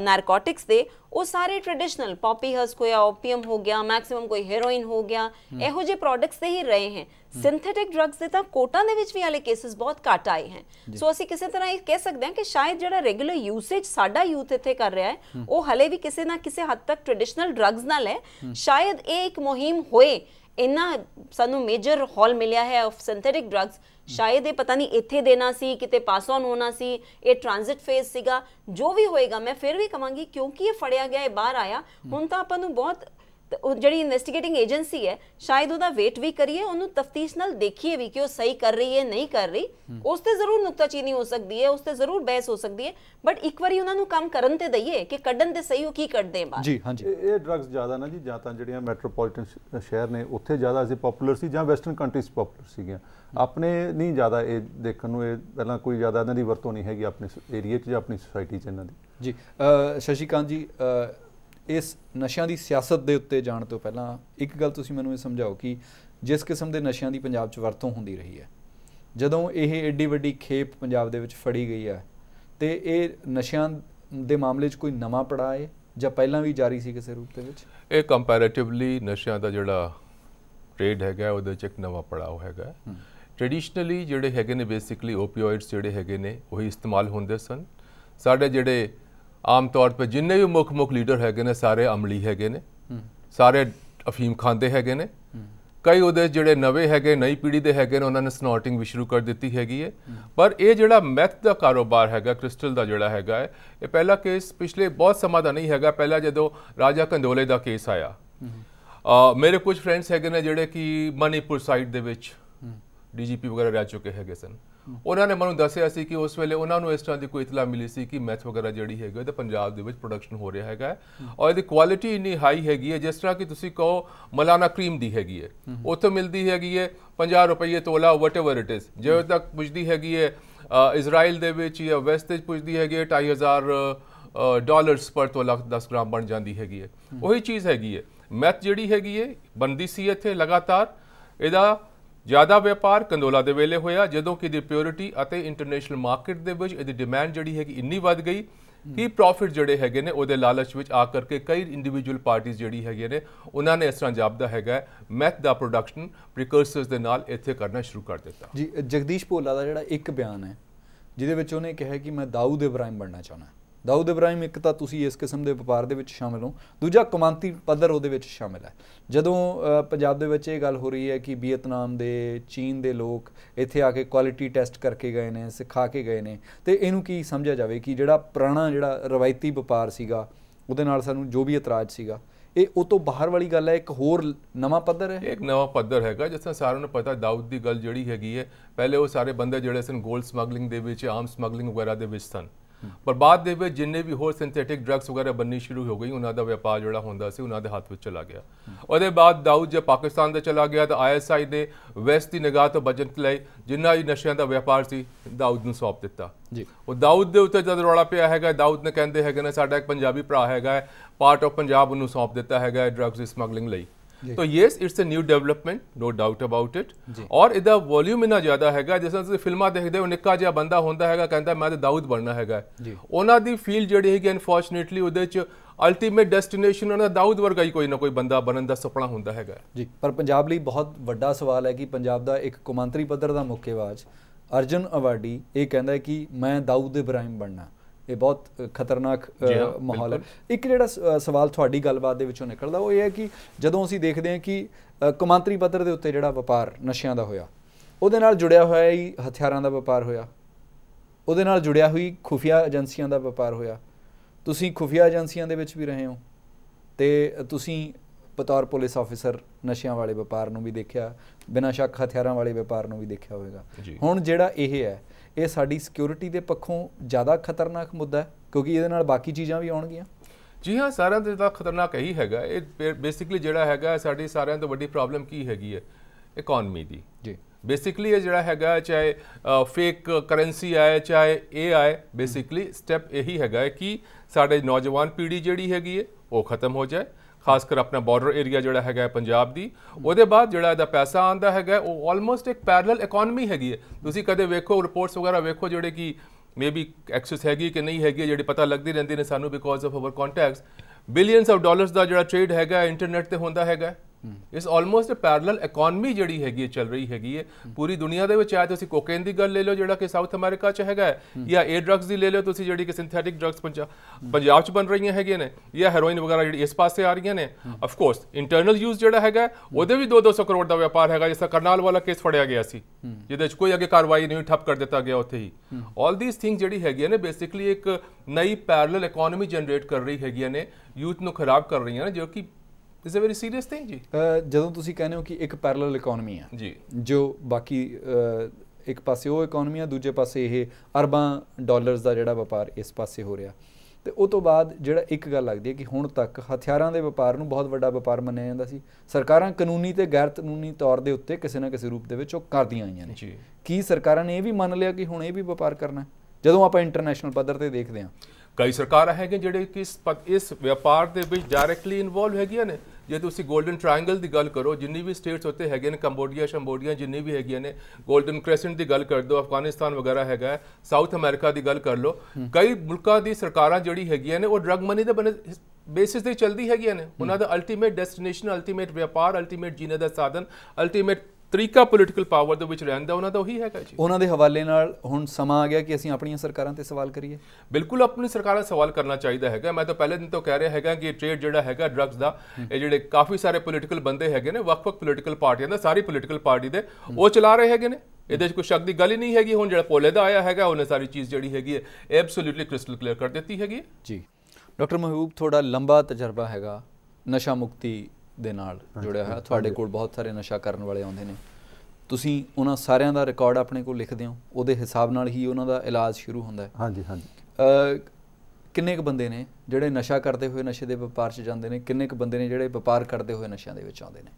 ਨਾਰਕੋਟਿਕਸ ਦੇ ਉਹ ਸਾਰੇ ਟ੍ਰੈਡੀਸ਼ਨਲ ਪੌਪੀ ਹਸਕ ਹੋਇਆ ਓਪੀਅਮ ਹੋ ਗਿਆ ਮੈਕਸਿਮਮ ਕੋਈ ਹੈਰੋਇਨ ਹੋ ਗਿਆ ਇਹੋ ਜਿਹੇ ਪ੍ਰੋਡਕਟਸ ਤੇ ਹੀ ਰਹੇ ਹਨ ਸਿੰਥੈਟਿਕ ਡਰੱਗਸ ਦੇ ਤਾਂ ਕੋਟਾਂ ਦੇ ਵਿੱਚ ਵੀ ਵਾਲੇ ਕੇਸਸ ਬਹੁਤ ਘੱਟ ਆਏ ਹਨ ਸੋ ਅਸੀਂ ਕਿਸੇ ਤਰ੍ਹਾਂ ਇਹ ਕਹਿ ਸਕਦੇ ਹਾਂ ਕਿ ਸ਼ਾਇਦ ਜਿਹੜਾ ਰੈਗੂਲਰ ਯੂਸੇਜ ਸਾਡਾ ਯੂਥ ਇੱਥੇ ਕਰ ਰਿਹਾ ਹੈ ਉਹ ਹਲੇ ਵੀ ਕਿਸੇ ਨਾ ਕਿਸੇ ਹੱਦ ਤੱਕ ਟ੍ਰੈਡੀਸ਼ਨਲ ਡਰੱਗਸ ਨਾਲ ਹੈ ਸ਼ਾਇਦ ਇਹ ਇੱਕ ਮੁਹਿੰਮ ਹੋਏ ਇਹਨਾਂ ਸਾਨੂੰ ਮੇਜਰ ਹਾਲ ਮਿਲਿਆ ਹੈ ਆਫ ਸਿੰਥੈਟਿਕ ਡਰੱਗਸ ਸ਼ਾਇਦ ਇਹ ਪਤਾ ਨਹੀਂ ਇੱਥੇ ਦੇਣਾ ਸੀ ਕਿਤੇ ਪਾਸ ਆਨ ਹੋਣਾ ਸੀ ਇਹ ਟ੍ਰਾਂਜ਼ਿਟ ਫੇਜ਼ ਸੀਗਾ ਜੋ ਵੀ ਹੋਏਗਾ ਮੈਂ ਫਿਰ ਵੀ ਕਵਾਂਗੀ ਕਿਉਂਕਿ ਇਹ ਫੜਿਆ ਗਿਆ ਇਹ ਬਾਹਰ ਆਇਆ ਹੁਣ ਤਾਂ ਆਪਾਂ ਨੂੰ ਬਹੁਤ ਜਿਹੜੀ ਇਨਵੈਸਟੀਗੇਟਿੰਗ ਏਜੰਸੀ ਹੈ ਸ਼ਾਇਦ ਉਹਦਾ ਵੇਟ ਵੀ ਕਰੀਏ ਉਹਨੂੰ ਤਫਤੀਸ਼ ਨਾਲ ਦੇਖੀਏ ਵੀ ਕਿ ਉਹ ਸਹੀ ਕਰ ਰਹੀ ਹੈ ਨਹੀਂ ਕਰ ਰਹੀ ਉਸ ਤੇ ਜ਼ਰੂਰ ਨੁਕਤਾਚੀਨੀ ਹੋ ਸਕਦੀ ਹੈ ਉਸ ਤੇ ਜ਼ਰੂਰ ਬਹਿਸ ਹੋ ਸਕਦੀ ਹੈ ਬਟ ਇੱਕ ਵਾਰੀ ਉਹਨਾਂ ਨੂੰ ਕੰਮ ਕਰਨ ਤੇ ਦਈਏ ਕਿ ਕੱਢਣ ਤੇ ਸਹੀ ਉਹ ਕੀ ਕੱਢਦੇ ਬਾਅਦ ਜੀ ਹਾਂਜੀ ਇਹ ਡਰੱਗਸ ਜ਼ਿਆਦਾ ਨਾ ਜੀ ਜਾਂ ਤਾਂ ਜਿਹੜੀਆਂ ਮੈਟਰੋਪੋਲੀਟਨ ਸ਼ਹਿਰ ਨੇ ਉੱਥੇ ਜ਼ਿਆਦਾ ਅਸੀਂ ਪਪੂਲਰ ਸੀ ਜਾਂ ਵੈਸਟਰਨ ਕੰਟਰੀਜ਼ ਪਪੂਲਰ ਸੀਗੀਆਂ ਆਪਣੇ ਨਹੀਂ ਜ਼ਿਆਦਾ ਇਹ ਦੇਖਣ ਨੂੰ ਇਹ ਪਹਿਲਾਂ ਕੋਈ ਜ਼ਿਆਦਾ ਇਹਨਾਂ ਦੀ ਵਰਤੋਂ ਨਹੀਂ ਹੈਗੀ ਆਪਣੇ ਏਰੀਆ 'ਚ ਜਾਂ ਆਪਣੀ ਸੋਸਾਇਟੀ 'ਚ ਇਹਨਾਂ ਦੀ ਜੀ ਸ਼ਸ਼ੀਕਾਂਤ ਜੀ ਇਸ ਨਸ਼ਿਆਂ ਦੀ ਸਿਆਸਤ ਦੇ ਉੱਤੇ ਜਾਣ ਤੋਂ ਪਹਿਲਾਂ ਇੱਕ ਗੱਲ ਤੁਸੀਂ ਮੈਨੂੰ ਇਹ ਸਮਝਾਓ ਕਿ ਜਿਸ ਕਿਸਮ ਦੇ ਨਸ਼ਿਆਂ ਦੀ ਪੰਜਾਬ 'ਚ ਵਰਤੋਂ ਹੁੰਦੀ ਰਹੀ ਹੈ ਜਦੋਂ ਇਹ ਏਡੀ ਵੱਡੀ ਖੇਪ ਪੰਜਾਬ ਦੇ ਵਿੱਚ ਫੜੀ ਗਈ ਹੈ ਤੇ ਇਹ ਨਸ਼ਿਆਂ ਦੇ ਮਾਮਲੇ 'ਚ ਕੋਈ ਨਵਾਂ ਪੜਾਅ ਹੈ ਜਾਂ ਪਹਿਲਾਂ ਵੀ ਜਾਰੀ ਸੀ ਕਿਸੇ ਰੂਪ ਦੇ ਵਿੱਚ ਇਹ ਕੰਪੈਰੀਟਿਵਲੀ ਨਸ਼ਿਆਂ ਦਾ ਜਿਹੜਾ ਟ੍ਰੇਡ ਹੈਗਾ ਉਹਦੇ 'ਚ ਇੱਕ ਨਵਾਂ ਪੜਾਅ ਹੈਗਾ ਟ੍ਰੈਡੀਸ਼ਨਲੀ ਜਿਹੜੇ ਹੈਗੇ ਨੇ ਬੇਸਿਕਲੀ ਓਪੀਓਇਡਸ ਜਿਹੜੇ ਹੈਗੇ ਨੇ ਉਹੀ ਇਸਤੇਮਾਲ ਹੁੰਦੇ ਸਨ ਸਾਡੇ ਜਿਹੜੇ ਆਮ ਤੌਰ ਤੇ ਜਿੰਨੇ ਵੀ ਮੁੱਖ ਮੁੱਖ ਲੀਡਰ ਹੈਗੇ ਨੇ ਸਾਰੇ ਅਮਲੀ ਹੈਗੇ ਨੇ ਸਾਰੇ ਅਫੀਮ ਖਾਂਦੇ ਹੈਗੇ ਨੇ ਕਈ ਉਹਦੇ ਜਿਹੜੇ ਨਵੇਂ ਹੈਗੇ ਨਈ ਪੀੜ੍ਹੀ ਦੇ ਹੈਗੇ ਨੇ ਉਹਨਾਂ ਨੇ ਸਨੋਟਿੰਗ ਵੀ ਸ਼ੁਰੂ ਕਰ ਦਿੱਤੀ ਹੈਗੀ ਹੈ ਪਰ ਇਹ ਜਿਹੜਾ ਮੈਥ ਦਾ ਕਾਰੋਬਾਰ ਹੈਗਾ ਕ੍ਰਿਸਟਲ ਦਾ ਜਿਹੜਾ ਹੈਗਾ ਇਹ ਪਹਿਲਾ ਕੇਸ ਪਿਛਲੇ ਬਹੁਤ ਸਮਾਂ ਦਾ ਨਹੀਂ ਹੈਗਾ ਪਹਿਲਾ ਜਦੋਂ ਰਾਜਾ ਕੰਦੋਲੇ ਦਾ ਕੇਸ ਆਇਆ ਮੇਰੇ ਕੁਝ ਫਰੈਂਡਸ ਹੈਗੇ ਨੇ ਜਿਹੜੇ ਕਿ ਮਨੀਪੁਰ ਸਾਈਡ ਦੇ ਵਿੱਚ ਡੀਜੀਪੀ ਵਗੈਰਾ ਰਹਿ ਚੁੱਕੇ ਹੈਗੇ ਸਨ ਉਹਨਾਂ ਨੇ ਮੈਨੂੰ ਦੱਸਿਆ ਸੀ ਕਿ ਉਸ ਵੇਲੇ ਉਹਨਾਂ ਨੂੰ ਇਸ ਤਰ੍ਹਾਂ ਦੀ ਕੋਈ ਇਤਲਾ ਮਿਲੀ ਸੀ ਕਿ ਮੈਥ ਵਗੈਰਾ ਜਿਹੜੀ ਹੈਗੀ ਤੇ ਪੰਜਾਬ ਦੇ ਵਿੱਚ ਪ੍ਰੋਡਕਸ਼ਨ ਹੋ ਰਿਹਾ ਹੈਗਾ ਔਰ ਇਹਦੀ ਕੁਆਲਿਟੀ ਇੰਨੀ ਹਾਈ ਹੈਗੀ ਹੈ ਜਿਸ ਤਰ੍ਹਾਂ ਕਿ ਤੁਸੀਂ ਕਹੋ ਮਲਾਨਾ ਕਰੀਮ ਦੀ ਹੈਗੀ ਹੈ ਉੱਥੋਂ ਮਿਲਦੀ ਹੈਗੀ ਹੈ 50 ਰੁਪਏ ਤੋਲਾ ਵਟਐਵਰ ਇਟ ਇਜ਼ ਜੇ ਤੱਕ ਪੁੱਛਦੀ ਹੈਗੀ ਹੈ ਇਜ਼ਰਾਈਲ ਦੇ ਵਿੱਚ ਜਾਂ ਵੈਸਟ ਵਿੱਚ ਪੁੱਛਦੀ ਹੈਗੀ ਹੈ 2000 ਡਾਲਰਸ ਪਰ ਤੋਲਾ 10 ਗ੍ਰਾਮ ਬਣ ਜਾਂਦੀ ਹੈਗੀ ਹੈ ਉਹੀ ਚੀਜ਼ ਹੈਗੀ ਹੈ ਮੈਥ ਜਿਹੜੀ ਹੈਗੀ ਹੈ ਬੰਦੀ ਸੀ ਇੱਥੇ ਲਗਾਤਾਰ ਇਹਦਾ ਜ਼ਿਆਦਾ ਵਪਾਰ ਕੰਦੋਲਾ ਦੇ ਵੇਲੇ ਹੋਇਆ ਜਦੋਂ ਕਿ ਦੀ ਪਿਓਰਿਟੀ ਅਤੇ ਇੰਟਰਨੈਸ਼ਨਲ ਮਾਰਕੀਟ ਦੇ ਵਿੱਚ ਇਹਦੀ ਡਿਮਾਂਡ ਜਿਹੜੀ ਹੈ ਕਿ ਇੰਨੀ ਵੱਧ ਗਈ ਕਿ ਪ੍ਰੋਫਿਟ ਜਿਹੜੇ ਹੈਗੇ ਨੇ ਉਹਦੇ ਲਾਲਚ ਵਿੱਚ ਆ ਕਰਕੇ ਕਈ ਇੰਡੀਵਿਜੂਅਲ ਪਾਰਟੀਆਂ ਜਿਹੜੀ ਹੈਗੀਆਂ ਨੇ ਉਹਨਾਂ ਨੇ ਇਸ ਤਰ੍ਹਾਂ ਜਾਪਦਾ ਹੈਗਾ ਮੈਥ ਦਾ ਪ੍ਰੋਡਕਸ਼ਨ ਪ੍ਰੀਕਰਸਰਸ ਦੇ ਨਾਲ ਇੱਥੇ ਕਰਨਾ ਸ਼ੁਰੂ ਕਰ ਦਿੱਤਾ ਜੀ ਜਗਦੀਸ਼ ਭੋਲਾ ਦਾ ਜਿਹੜਾ ਇੱਕ ਬਿਆਨ ਹੈ ਜਿਹਦੇ ਵਿੱਚ ਉਹਨੇ ਕਿਹਾ ਕਿ ਮੈਂ ਦਾਊਦ ਇਬਰਾਹਿਮ ਬਣਨਾ ਚਾਹੁੰਦਾ ਦਾਊਦ ਇਬਰਾਹਿਮ ਇੱਕ ਤਾਂ ਤੁਸੀਂ ਇਸ ਕਿਸਮ ਦੇ ਵਪਾਰ ਦੇ ਵਿੱਚ ਸ਼ਾਮਿਲ ਹੋ ਦੂਜਾ ਕਮਾਂਤੀ ਪੱਧਰ ਉਹਦੇ ਵਿੱਚ ਸ਼ਾਮਿਲ ਹੈ ਜਦੋਂ ਪੰਜਾਬ ਦੇ ਵਿੱਚ ਇਹ ਗੱਲ ਹੋ ਰਹੀ ਹੈ ਕਿ ਵੀਅਤਨਾਮ ਦੇ ਚੀਨ ਦੇ ਲੋਕ ਇੱਥੇ ਆ ਕੇ ਕੁਆਲਿਟੀ ਟੈਸਟ ਕਰਕੇ ਗਏ ਨੇ ਸਿਖਾ ਕੇ ਗਏ ਨੇ ਤੇ ਇਹਨੂੰ ਕੀ ਸਮਝਿਆ ਜਾਵੇ ਕਿ ਜਿਹੜਾ ਪੁਰਾਣਾ ਜਿਹੜਾ ਰਵਾਇਤੀ ਵਪਾਰ ਸੀਗਾ ਉਹਦੇ ਨਾਲ ਸਾਨੂੰ ਜੋ ਵੀ ਇਤਰਾਜ਼ ਸੀਗਾ ਇਹ ਉਹ ਤੋਂ ਬਾਹਰ ਵਾਲੀ ਗੱਲ ਹੈ ਇੱਕ ਹੋਰ ਨਵਾਂ ਪੱਧਰ ਹੈ ਇੱਕ ਨਵਾਂ ਪੱਧਰ ਹੈਗਾ ਜਿਸ ਤਰ੍ਹਾਂ ਸਾਰਿਆਂ ਨੂੰ ਪਤਾ ਦਾਊਦ ਦੀ ਗੱਲ ਜਿਹੜੀ ਹੈਗੀ ਹੈ ਪਹਿਲੇ ਉਹ ਸਾਰੇ ਬੰਦੇ ਜਿਹੜੇ ਸਨ 골ਡ ਸਮਗਲਿੰਗ ਦੇ ਵਿੱਚ ਆਮ ਸਮਗਲਿੰਗ ਵਗੈਰਾ ਦੇ ਵਿੱਚ ਸਨ ਪਰ ਬਾਅਦ ਦੇ ਵਿੱਚ ਜਿੰਨੇ ਵੀ ਹੋਰ ਸਿੰਥੈਟਿਕ ਡਰੱਗਸ ਵਗੈਰਾ ਬੰਨੀ ਸ਼ੁਰੂ ਹੋ ਗਈ ਉਹਨਾਂ ਦਾ ਵਪਾਰ ਜਿਹੜਾ ਹੁੰਦਾ ਸੀ ਉਹਨਾਂ ਦੇ ਹੱਥ ਵਿੱਚ ਚਲਾ ਗਿਆ ਉਹਦੇ ਬਾਅਦ ਦਾਊਦ ਜੇ ਪਾਕਿਸਤਾਨ ਦੇ ਚਲਾ ਗਿਆ ਤਾਂ ਆਈਐਸਆਈ ਨੇ ਵੈਸਟ ਦੀ ਨਿਗਾਹ ਤੋਂ ਬਚਣ ਲਈ ਜਿੰਨਾ ਹੀ ਨਸ਼ਿਆਂ ਦਾ ਵਪਾਰ ਸੀ ਦਾਊਦ ਨੂੰ ਸੌਂਪ ਦਿੱਤਾ ਜੀ ਉਹ ਦਾਊਦ ਦੇ ਉੱਤੇ ਜਦ ਰੌਲਾ ਪਿਆ ਹੈਗਾ ਦਾਊਦ ਨੇ ਕਹਿੰਦੇ ਹੈਗੇ ਨੇ ਸਾਡਾ ਇੱਕ ਪੰਜਾਬੀ ਭਰਾ ਹੈਗਾ ਪਾਰਟ ਆਫ ਪੰਜਾਬ ਨੂੰ ਸੌਂਪ ਦਿੱਤਾ ਹੈਗਾ ਡਰੱਗਸ ਦੀ ਸਮਗਲਿੰਗ ਲਈ ਤੋ yes it's a new development no doubt about it ਔਰ ਇਹਦਾ ਵੋਲਿਊਮ ਇਨਾ ਜ਼ਿਆਦਾ ਹੈਗਾ ਜਿਸ ਤਰ੍ਹਾਂ ਤੁਸੀਂ ਫਿਲਮਾਂ ਦੇਖਦੇ ਹੋ ਨਿੱਕਾ ਜਿਹਾ ਬੰਦਾ ਹੁੰਦਾ ਹੈਗਾ ਕਹਿੰਦਾ ਮੈਂ ਤੇ ਦਾਊਦ ਬਣਨਾ ਹੈਗਾ ਉਹਨਾਂ ਦੀ ਫੀਲ ਜਿਹੜੀ ਹੈਗੀ ਅਨਫੋਰਚੂਨੇਟਲੀ ਉਹਦੇ ਚ ਅਲਟੀਮੇਟ ਡੈਸਟੀਨੇਸ਼ਨ ਉਹਨਾਂ ਦਾ ਦਾਊਦ ਵਰਗਾ ਹੀ ਕੋਈ ਨਾ ਕੋਈ ਬੰਦਾ ਬਣਨ ਦਾ ਸੁਪਨਾ ਹੁੰਦਾ ਹੈਗਾ ਜੀ ਪਰ ਪੰਜਾਬ ਲਈ ਬਹੁਤ ਵੱਡਾ ਸਵਾਲ ਹੈ ਕਿ ਪੰਜਾਬ ਦਾ ਇੱਕ ਕੌਮਾਂਤਰੀ ਪੱਧਰ ਦਾ ਮੁੱਕੇਬਾਜ਼ ਅਰਜਨ ਅਵਾਰਡੀ ਇਹ ਕਹਿੰਦਾ ਹੈ ਕਿ ਮੈਂ ਦਾਊਦ ਇਬਰਾਹਿਮ ਬਣਨਾ ਇਹ ਬਹੁਤ ਖਤਰਨਾਕ ਮਾਹੌਲ ਹੈ ਇੱਕ ਜਿਹੜਾ ਸਵਾਲ ਤੁਹਾਡੀ ਗੱਲਬਾਤ ਦੇ ਵਿੱਚੋਂ ਨਿਕਲਦਾ ਉਹ ਇਹ ਹੈ ਕਿ ਜਦੋਂ ਅਸੀਂ ਦੇਖਦੇ ਹਾਂ ਕਿ ਕਮਾਂਤਰੀ ਪੱਧਰ ਦੇ ਉੱਤੇ ਜਿਹੜਾ ਵਪਾਰ ਨਸ਼ਿਆਂ ਦਾ ਹੋਇਆ ਉਹਦੇ ਨਾਲ ਜੁੜਿਆ ਹੋਇਆ ਹੀ ਹਥਿਆਰਾਂ ਦਾ ਵਪਾਰ ਹੋਇਆ ਉਹਦੇ ਨਾਲ ਜੁੜਿਆ ਹੋਈ ਖੁਫੀਆ ਏਜੰਸੀਆਂ ਦਾ ਵਪਾਰ ਹੋਇਆ ਤੁਸੀਂ ਖੁਫੀਆ ਏਜੰਸੀਆਂ ਦੇ ਵਿੱਚ ਵੀ ਰਹੇ ਹੋ ਤੇ ਤੁਸੀਂ ਪਤਾਰ ਪੁਲਿਸ ਆਫੀਸਰ ਨਸ਼ਿਆਂ ਵਾਲੇ ਵਪਾਰ ਨੂੰ ਵੀ ਦੇਖਿਆ ਬਿਨਾਂ ਸ਼ੱਕ ਹਥਿਆਰਾਂ ਵਾਲੇ ਵਪਾਰ ਨੂੰ ਵੀ ਦੇਖਿਆ ਹੋਵੇਗਾ ਹੁਣ ਜਿਹੜਾ ਇਹ ਹੈ ਇਹ ਸਾਡੀ ਸਿਕਿਉਰਿਟੀ ਦੇ ਪੱਖੋਂ ਜ਼ਿਆਦਾ ਖਤਰਨਾਕ ਮੁੱਦਾ ਹੈ ਕਿਉਂਕਿ ਇਹਦੇ ਨਾਲ ਬਾਕੀ ਚੀਜ਼ਾਂ ਵੀ ਆਉਣਗੀਆਂ ਜੀ ਹਾਂ ਸਾਰਿਆਂ ਤੋਂ ਜ਼ਿਆਦਾ ਖਤਰਨਾਕ ਇਹੀ ਹੈਗਾ ਇਹ ਬੇਸਿਕਲੀ ਜਿਹੜਾ ਹੈਗਾ ਸਾਡੀ ਸਾਰਿਆਂ ਤੋਂ ਵੱਡੀ ਪ੍ਰੋਬਲਮ ਕੀ ਹੈਗੀ ਹੈ ਇਕਨੋਮੀ ਦੀ ਜੀ ਬੇਸਿਕਲੀ ਇਹ ਜਿਹੜਾ ਹੈਗਾ ਚਾਹੇ ਫੇਕ ਕਰੰਸੀ ਆਏ ਚਾਹੇ ਏ ਆਏ ਬੇਸਿਕਲੀ ਸਟੈਪ ਇਹੀ ਹੈਗਾ ਕਿ ਸਾਡੇ ਨੌਜਵਾਨ ਪੀੜ੍ਹੀ ਜਿਹੜੀ ਹੈਗੀ ਹੈ ਉਹ ਖਤਮ ਹੋ ਜਾਏ ਖਾਸ ਕਰ ਆਪਣਾ ਬਾਰਡਰ ਏਰੀਆ ਜਿਹੜਾ ਹੈਗਾ ਪੰਜਾਬ ਦੀ ਉਹਦੇ ਬਾਅਦ ਜਿਹੜਾ ਇਹਦਾ ਪੈਸਾ ਆਂਦਾ ਹੈਗਾ ਉਹ ਆਲਮੋਸਟ ਇੱਕ ਪੈਰਲਲ ਇਕਨੋਮੀ ਹੈਗੀ ਹੈ ਤੁਸੀਂ ਕਦੇ ਵੇਖੋ ਰਿਪੋਰਟਸ ਵਗੈਰਾ ਵੇਖੋ ਜਿਹੜੇ ਕਿ ਮੇਬੀ ਐਕਸੈਸ ਹੈਗੀ ਕਿ ਨਹੀਂ ਹੈਗੀ ਜਿਹੜੀ ਪਤਾ ਲੱਗਦੀ ਰਹਿੰਦੀ ਨੇ ਸਾਨੂੰ because of our contacts billions of dollars ਦਾ ਜਿਹੜਾ ਟ੍ਰੇਡ ਹੈਗਾ ਇੰਟਰਨੈਟ ਤੇ ਹੁੰਦਾ ਹੈਗਾ ਇਸ ਆਲਮੋਸਟ ਪੈਰਲਲ ਇਕਨੋਮੀ ਜਿਹੜੀ ਹੈਗੀ ਚੱਲ ਰਹੀ ਹੈਗੀ ਹੈ ਪੂਰੀ ਦੁਨੀਆ ਦੇ ਵਿੱਚ ਆਇਆ ਤੁਸੀਂ ਕੋਕੇਨ ਦੀ ਗੱਲ ਲੈ ਲਓ ਜਿਹੜਾ ਕਿ ਸਾਊਥ ਅਮਰੀਕਾ 'ਚ ਹੈਗਾ ਜਾਂ ਏ ਡਰੱਗਸ ਦੀ ਲੈ ਲਓ ਤੁਸੀਂ ਜਿਹੜੀ ਕਿ ਸਿੰਥੈਟਿਕ ਡਰੱਗਸ ਪੰਜਾਬ 'ਚ ਬਣ ਰਹੀਆਂ ਹੈਗੀਆਂ ਨੇ ਜਾਂ ਹੈਰੋਇਨ ਵਗੈਰਾ ਜਿਹੜੀ ਇਸ ਪਾਸੇ ਆ ਰਹੀਆਂ ਨੇ ਆਫ ਕੋਰਸ ਇੰਟਰਨਲ ਯੂਜ਼ ਜਿਹੜਾ ਹੈਗਾ ਉਹਦੇ ਵੀ 2-200 ਕਰੋੜ ਦਾ ਵਪਾਰ ਹੈਗਾ ਜਿਸ ਦਾ ਕਰਨਾਲ ਵਾਲਾ ਕੇਸ ਫੜਿਆ ਗਿਆ ਸੀ ਜਿਹਦੇ ਵਿੱਚ ਕੋਈ ਅੱਗੇ ਕਾਰਵਾਈ ਨਹੀਂ ਠੱਪ ਕਰ ਦਿੱਤਾ ਗਿਆ ਉੱਥੇ ਹੀ ਆਲ ਥੀਸ ਥਿੰਗ ਜਿਹੜੀ ਹੈਗੀਆਂ ਨੇ ਬੇਸਿਕਲੀ ਇੱਕ ਨਈ ਪੈਰਲਲ ਇਕਨੋਮੀ ਜਨਰੇਟ ਕਰ ਰਹੀ ਹੈਗੀਆਂ ਨੇ ਯੂਥ ਨੂੰ ਖਰਾਬ ਕਰ ਰਹੀਆਂ ਨੇ ਜੋ ਕਿ ਇਸ ਅ ਵੈਰੀ ਸੀਰੀਅਸ ਥਿੰਗ ਜੀ ਜਦੋਂ ਤੁਸੀਂ ਕਹਿੰਦੇ ਹੋ ਕਿ ਇੱਕ ਪੈਰਲਲ ਇਕਨੋਮੀ ਆ ਜੀ ਜੋ ਬਾਕੀ ਇੱਕ ਪਾਸੇ ਉਹ ਇਕਨੋਮੀ ਆ ਦੂਜੇ ਪਾਸੇ ਇਹ ਅਰਬਾਂ ਡਾਲਰਸ ਦਾ ਜਿਹੜਾ ਵਪਾਰ ਇਸ ਪਾਸੇ ਹੋ ਰਿਹਾ ਤੇ ਉਹ ਤੋਂ ਬਾਅਦ ਜਿਹੜਾ ਇੱਕ ਗੱਲ ਲੱਗਦੀ ਹੈ ਕਿ ਹੁਣ ਤੱਕ ਹਥਿਆਰਾਂ ਦੇ ਵਪਾਰ ਨੂੰ ਬਹੁਤ ਵੱਡਾ ਵਪਾਰ ਮੰਨਿਆ ਜਾਂਦਾ ਸੀ ਸਰਕਾਰਾਂ ਕਾਨੂੰਨੀ ਤੇ ਗੈਰ ਕਾਨੂੰਨੀ ਤੌਰ ਦੇ ਉੱਤੇ ਕਿਸੇ ਨਾ ਕਿਸੇ ਰੂਪ ਦੇ ਵਿੱਚ ਉਹ ਕਰਦੀਆਂ ਆਈਆਂ ਨੇ ਕੀ ਸਰਕਾਰਾਂ ਨੇ ਇਹ ਵੀ ਮੰਨ ਲਿਆ ਕਿ ਹੁਣ ਇਹ ਵੀ ਵਪਾਰ ਕਰਨਾ ਜਦੋਂ ਆਪਾਂ ਇੰਟਰਨੈਸ਼ਨਲ ਪੱਧਰ ਤੇ ਦੇਖਦੇ ਹਾਂ ਕਈ ਸਰਕਾਰਾਂ ਹੈਗੇ ਜਿਹੜੇ ਕਿ ਇਸ ਵਪਾਰ ਦੇ ਵਿੱਚ ਡਾਇਰੈਕਟਲੀ ਇਨਵੋਲਵ ਹੈਗੀਆਂ ਨੇ ਜੇ ਤੁਸੀਂ 골ਡਨ ਟ੍ਰਾਇੰਗਲ ਦੀ ਗੱਲ ਕਰੋ ਜਿੰਨੀ ਵੀ ਸਟੇਟਸ ਉੱਤੇ ਹੈਗੇ ਨੇ ਕੰਬੋਡੀਆ ਸ਼ੰਬੋਡੀਆ ਜਿੰਨੀ ਵੀ ਹੈਗੀਆਂ ਨੇ 골ਡਨ ਕ੍ਰੈਸੈਂਟ ਦੀ ਗੱਲ ਕਰ ਦੋ ਅਫਗਾਨਿਸਤਾਨ ਵਗੈਰਾ ਹੈਗਾ ਸਾਊਥ ਅਮਰੀਕਾ ਦੀ ਗੱਲ ਕਰ ਲਓ ਕਈ ਮੁਲਕਾਂ ਦੀ ਸਰਕਾਰਾਂ ਜਿਹੜੀ ਹੈਗੀਆਂ ਨੇ ਉਹ ਡਰਗ ਮਨੀ ਦੇ ਬੇਸਿਸ ਤੇ ਚਲਦੀ ਹੈਗੀਆਂ ਨੇ ਉਹਨਾਂ ਦਾ ਅਲਟੀਮੇਟ ਡੈਸਟੀਨੇਸ਼ਨ ਅਲਟੀਮੇਟ ਵਪਾਰ ਅਲਟੀਮੇਟ ਜੀਨੇ ਦਾ ਸਾਧਨ ਅਲਟੀਮੇਟ ਤਰੀਕਾ ਪੋਲੀਟੀਕਲ ਪਾਵਰ ਦੇ ਵਿੱਚ ਰਹਿੰਦਾ ਉਹਨਾਂ ਦਾ ਉਹੀ ਹੈਗਾ ਜੀ ਉਹਨਾਂ ਦੇ ਹਵਾਲੇ ਨਾਲ ਹੁਣ ਸਮਾਂ ਆ ਗਿਆ ਕਿ ਅਸੀਂ ਆਪਣੀਆਂ ਸਰਕਾਰਾਂ ਤੇ ਸਵਾਲ ਕਰੀਏ ਬਿਲਕੁਲ ਆਪਣੀ ਸਰਕਾਰਾਂ ਸਵਾਲ ਕਰਨਾ ਚਾਹੀਦਾ ਹੈਗਾ ਮੈਂ ਤਾਂ ਪਹਿਲੇ ਦਿਨ ਤੋਂ ਕਹਿ ਰਿਹਾ ਹੈਗਾ ਕਿ ਟ੍ਰੇਡ ਜਿਹੜਾ ਹੈਗਾ ਡਰੱਗਸ ਦਾ ਇਹ ਜਿਹੜੇ ਕਾਫੀ ਸਾਰੇ ਪੋਲੀਟੀਕਲ ਬੰਦੇ ਹੈਗੇ ਨੇ ਵੱਖ-ਵੱਖ ਪੋਲੀਟੀਕਲ ਪਾਰਟੀਆਂ ਦਾ ਸਾਰੀ ਪੋਲੀਟੀਕਲ ਪਾਰਟੀ ਦੇ ਉਹ ਚਲਾ ਰਹੇ ਹੈਗੇ ਨੇ ਇਹਦੇ ਵਿੱਚ ਕੋਈ ਸ਼ੱਕ ਦੀ ਗੱਲ ਹੀ ਨਹੀਂ ਹੈਗੀ ਹੁਣ ਜਿਹੜਾ ਪੋਲੇ ਦਾ ਆਇਆ ਹੈਗਾ ਉਹਨੇ ਸਾਰੀ ਚੀਜ਼ ਜਿਹੜੀ ਹੈਗੀ ਹੈ ਐਬਸੋਲੂਟਲੀ ਕ੍ਰਿਸਟਲ ਕਲੀਅਰ ਕਰ ਦਿੱਤੀ ਹੈਗੀ ਜੀ ਡਾਕਟਰ ਮਹਿਬੂਬ ਥੋੜਾ ਲੰਬਾ ਤਜਰਬਾ ਹੈਗਾ ਨਸ਼ਾ ਮੁਕਤੀ ਦੇ ਨਾਲ ਜੁੜਿਆ ਹੋਇਆ ਤੁਹਾਡੇ ਕੋਲ ਬਹੁਤ ਸਾਰੇ ਨਸ਼ਾ ਕਰਨ ਵਾਲੇ ਆਉਂਦੇ ਨੇ ਤੁਸੀਂ ਉਹਨਾਂ ਸਾਰਿਆਂ ਦਾ ਰਿਕਾਰਡ ਆਪਣੇ ਕੋਲ ਲਿਖਦੇ ਹੋ ਉਹਦੇ ਹਿਸਾਬ ਨਾਲ ਹੀ ਉਹਨਾਂ ਦਾ ਇਲਾਜ ਸ਼ੁਰੂ ਹੁੰਦਾ ਹੈ ਹਾਂਜੀ ਹਾਂਜੀ ਕਿੰਨੇ ਕੁ ਬੰਦੇ ਨੇ ਜਿਹੜੇ ਨਸ਼ਾ ਕਰਦੇ ਹੋਏ ਨਸ਼ੇ ਦੇ ਵਪਾਰ 'ਚ ਜਾਂਦੇ ਨੇ ਕਿੰਨੇ ਕੁ ਬੰਦੇ ਨੇ ਜਿਹੜੇ ਵਪਾਰ ਕਰਦੇ ਹੋਏ ਨਸ਼ਿਆਂ ਦੇ ਵਿੱਚ ਆਉਂਦੇ ਨੇ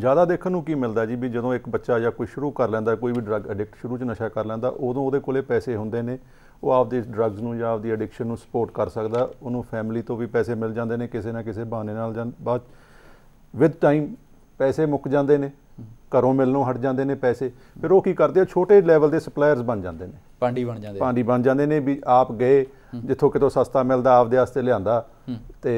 ਜ਼ਿਆਦਾ ਦੇਖਣ ਨੂੰ ਕੀ ਮਿਲਦਾ ਜੀ ਵੀ ਜਦੋਂ ਇੱਕ ਬੱਚਾ ਜਾਂ ਕੋਈ ਸ਼ੁਰੂ ਕਰ ਲੈਂਦਾ ਕੋਈ ਵੀ ਡਰੱਗ ਐਡਿਕਟ ਸ਼ੁਰੂ 'ਚ ਨਸ਼ਾ ਕਰ ਲੈਂਦਾ ਉਦੋਂ ਉਹਦੇ ਕੋਲੇ ਪੈਸੇ ਹੁੰਦੇ ਨੇ ਉਹ ਆਪਦੇ ਡਰੱਗਸ ਨੂੰ ਜਾਂ ਆਪਦੀ ਐਡਿਕਸ਼ਨ ਨੂੰ ਸਪੋਰਟ ਕਰ ਸਕਦਾ ਉਹਨੂੰ ਫੈਮਿਲੀ ਤੋਂ ਵੀ ਪੈਸੇ ਮਿਲ ਜਾਂਦੇ ਨੇ ਕਿਸੇ ਨਾ ਕਿਸੇ ਬਹਾਨੇ ਨਾਲ ਜਾਂ ਬਾਅਦ ਵਿਦ ਟਾਈਮ ਪੈਸੇ ਮੁੱਕ ਜਾਂਦੇ ਨੇ ਘਰੋਂ ਮਿਲਣੋਂ ਹਟ ਜਾਂਦੇ ਨੇ ਪੈਸੇ ਫਿਰ ਉਹ ਕੀ ਕਰਦੇ ਆ ਛੋਟੇ ਲੈਵਲ ਦੇ ਸਪਲਾਇਰਸ ਬਣ ਜਾਂਦੇ ਨੇ ਪਾਂਡੀ ਬਣ ਜਾਂਦੇ ਪਾਂਡੀ ਬਣ ਜਾਂਦੇ ਨੇ ਵੀ ਆਪ ਗਏ ਜਿੱਥੋਂ ਕਿਤੋਂ ਸਸਤਾ ਮਿਲਦਾ ਆਪਦੇ ਵਾਸਤੇ ਲਿਆਂਦਾ ਤੇ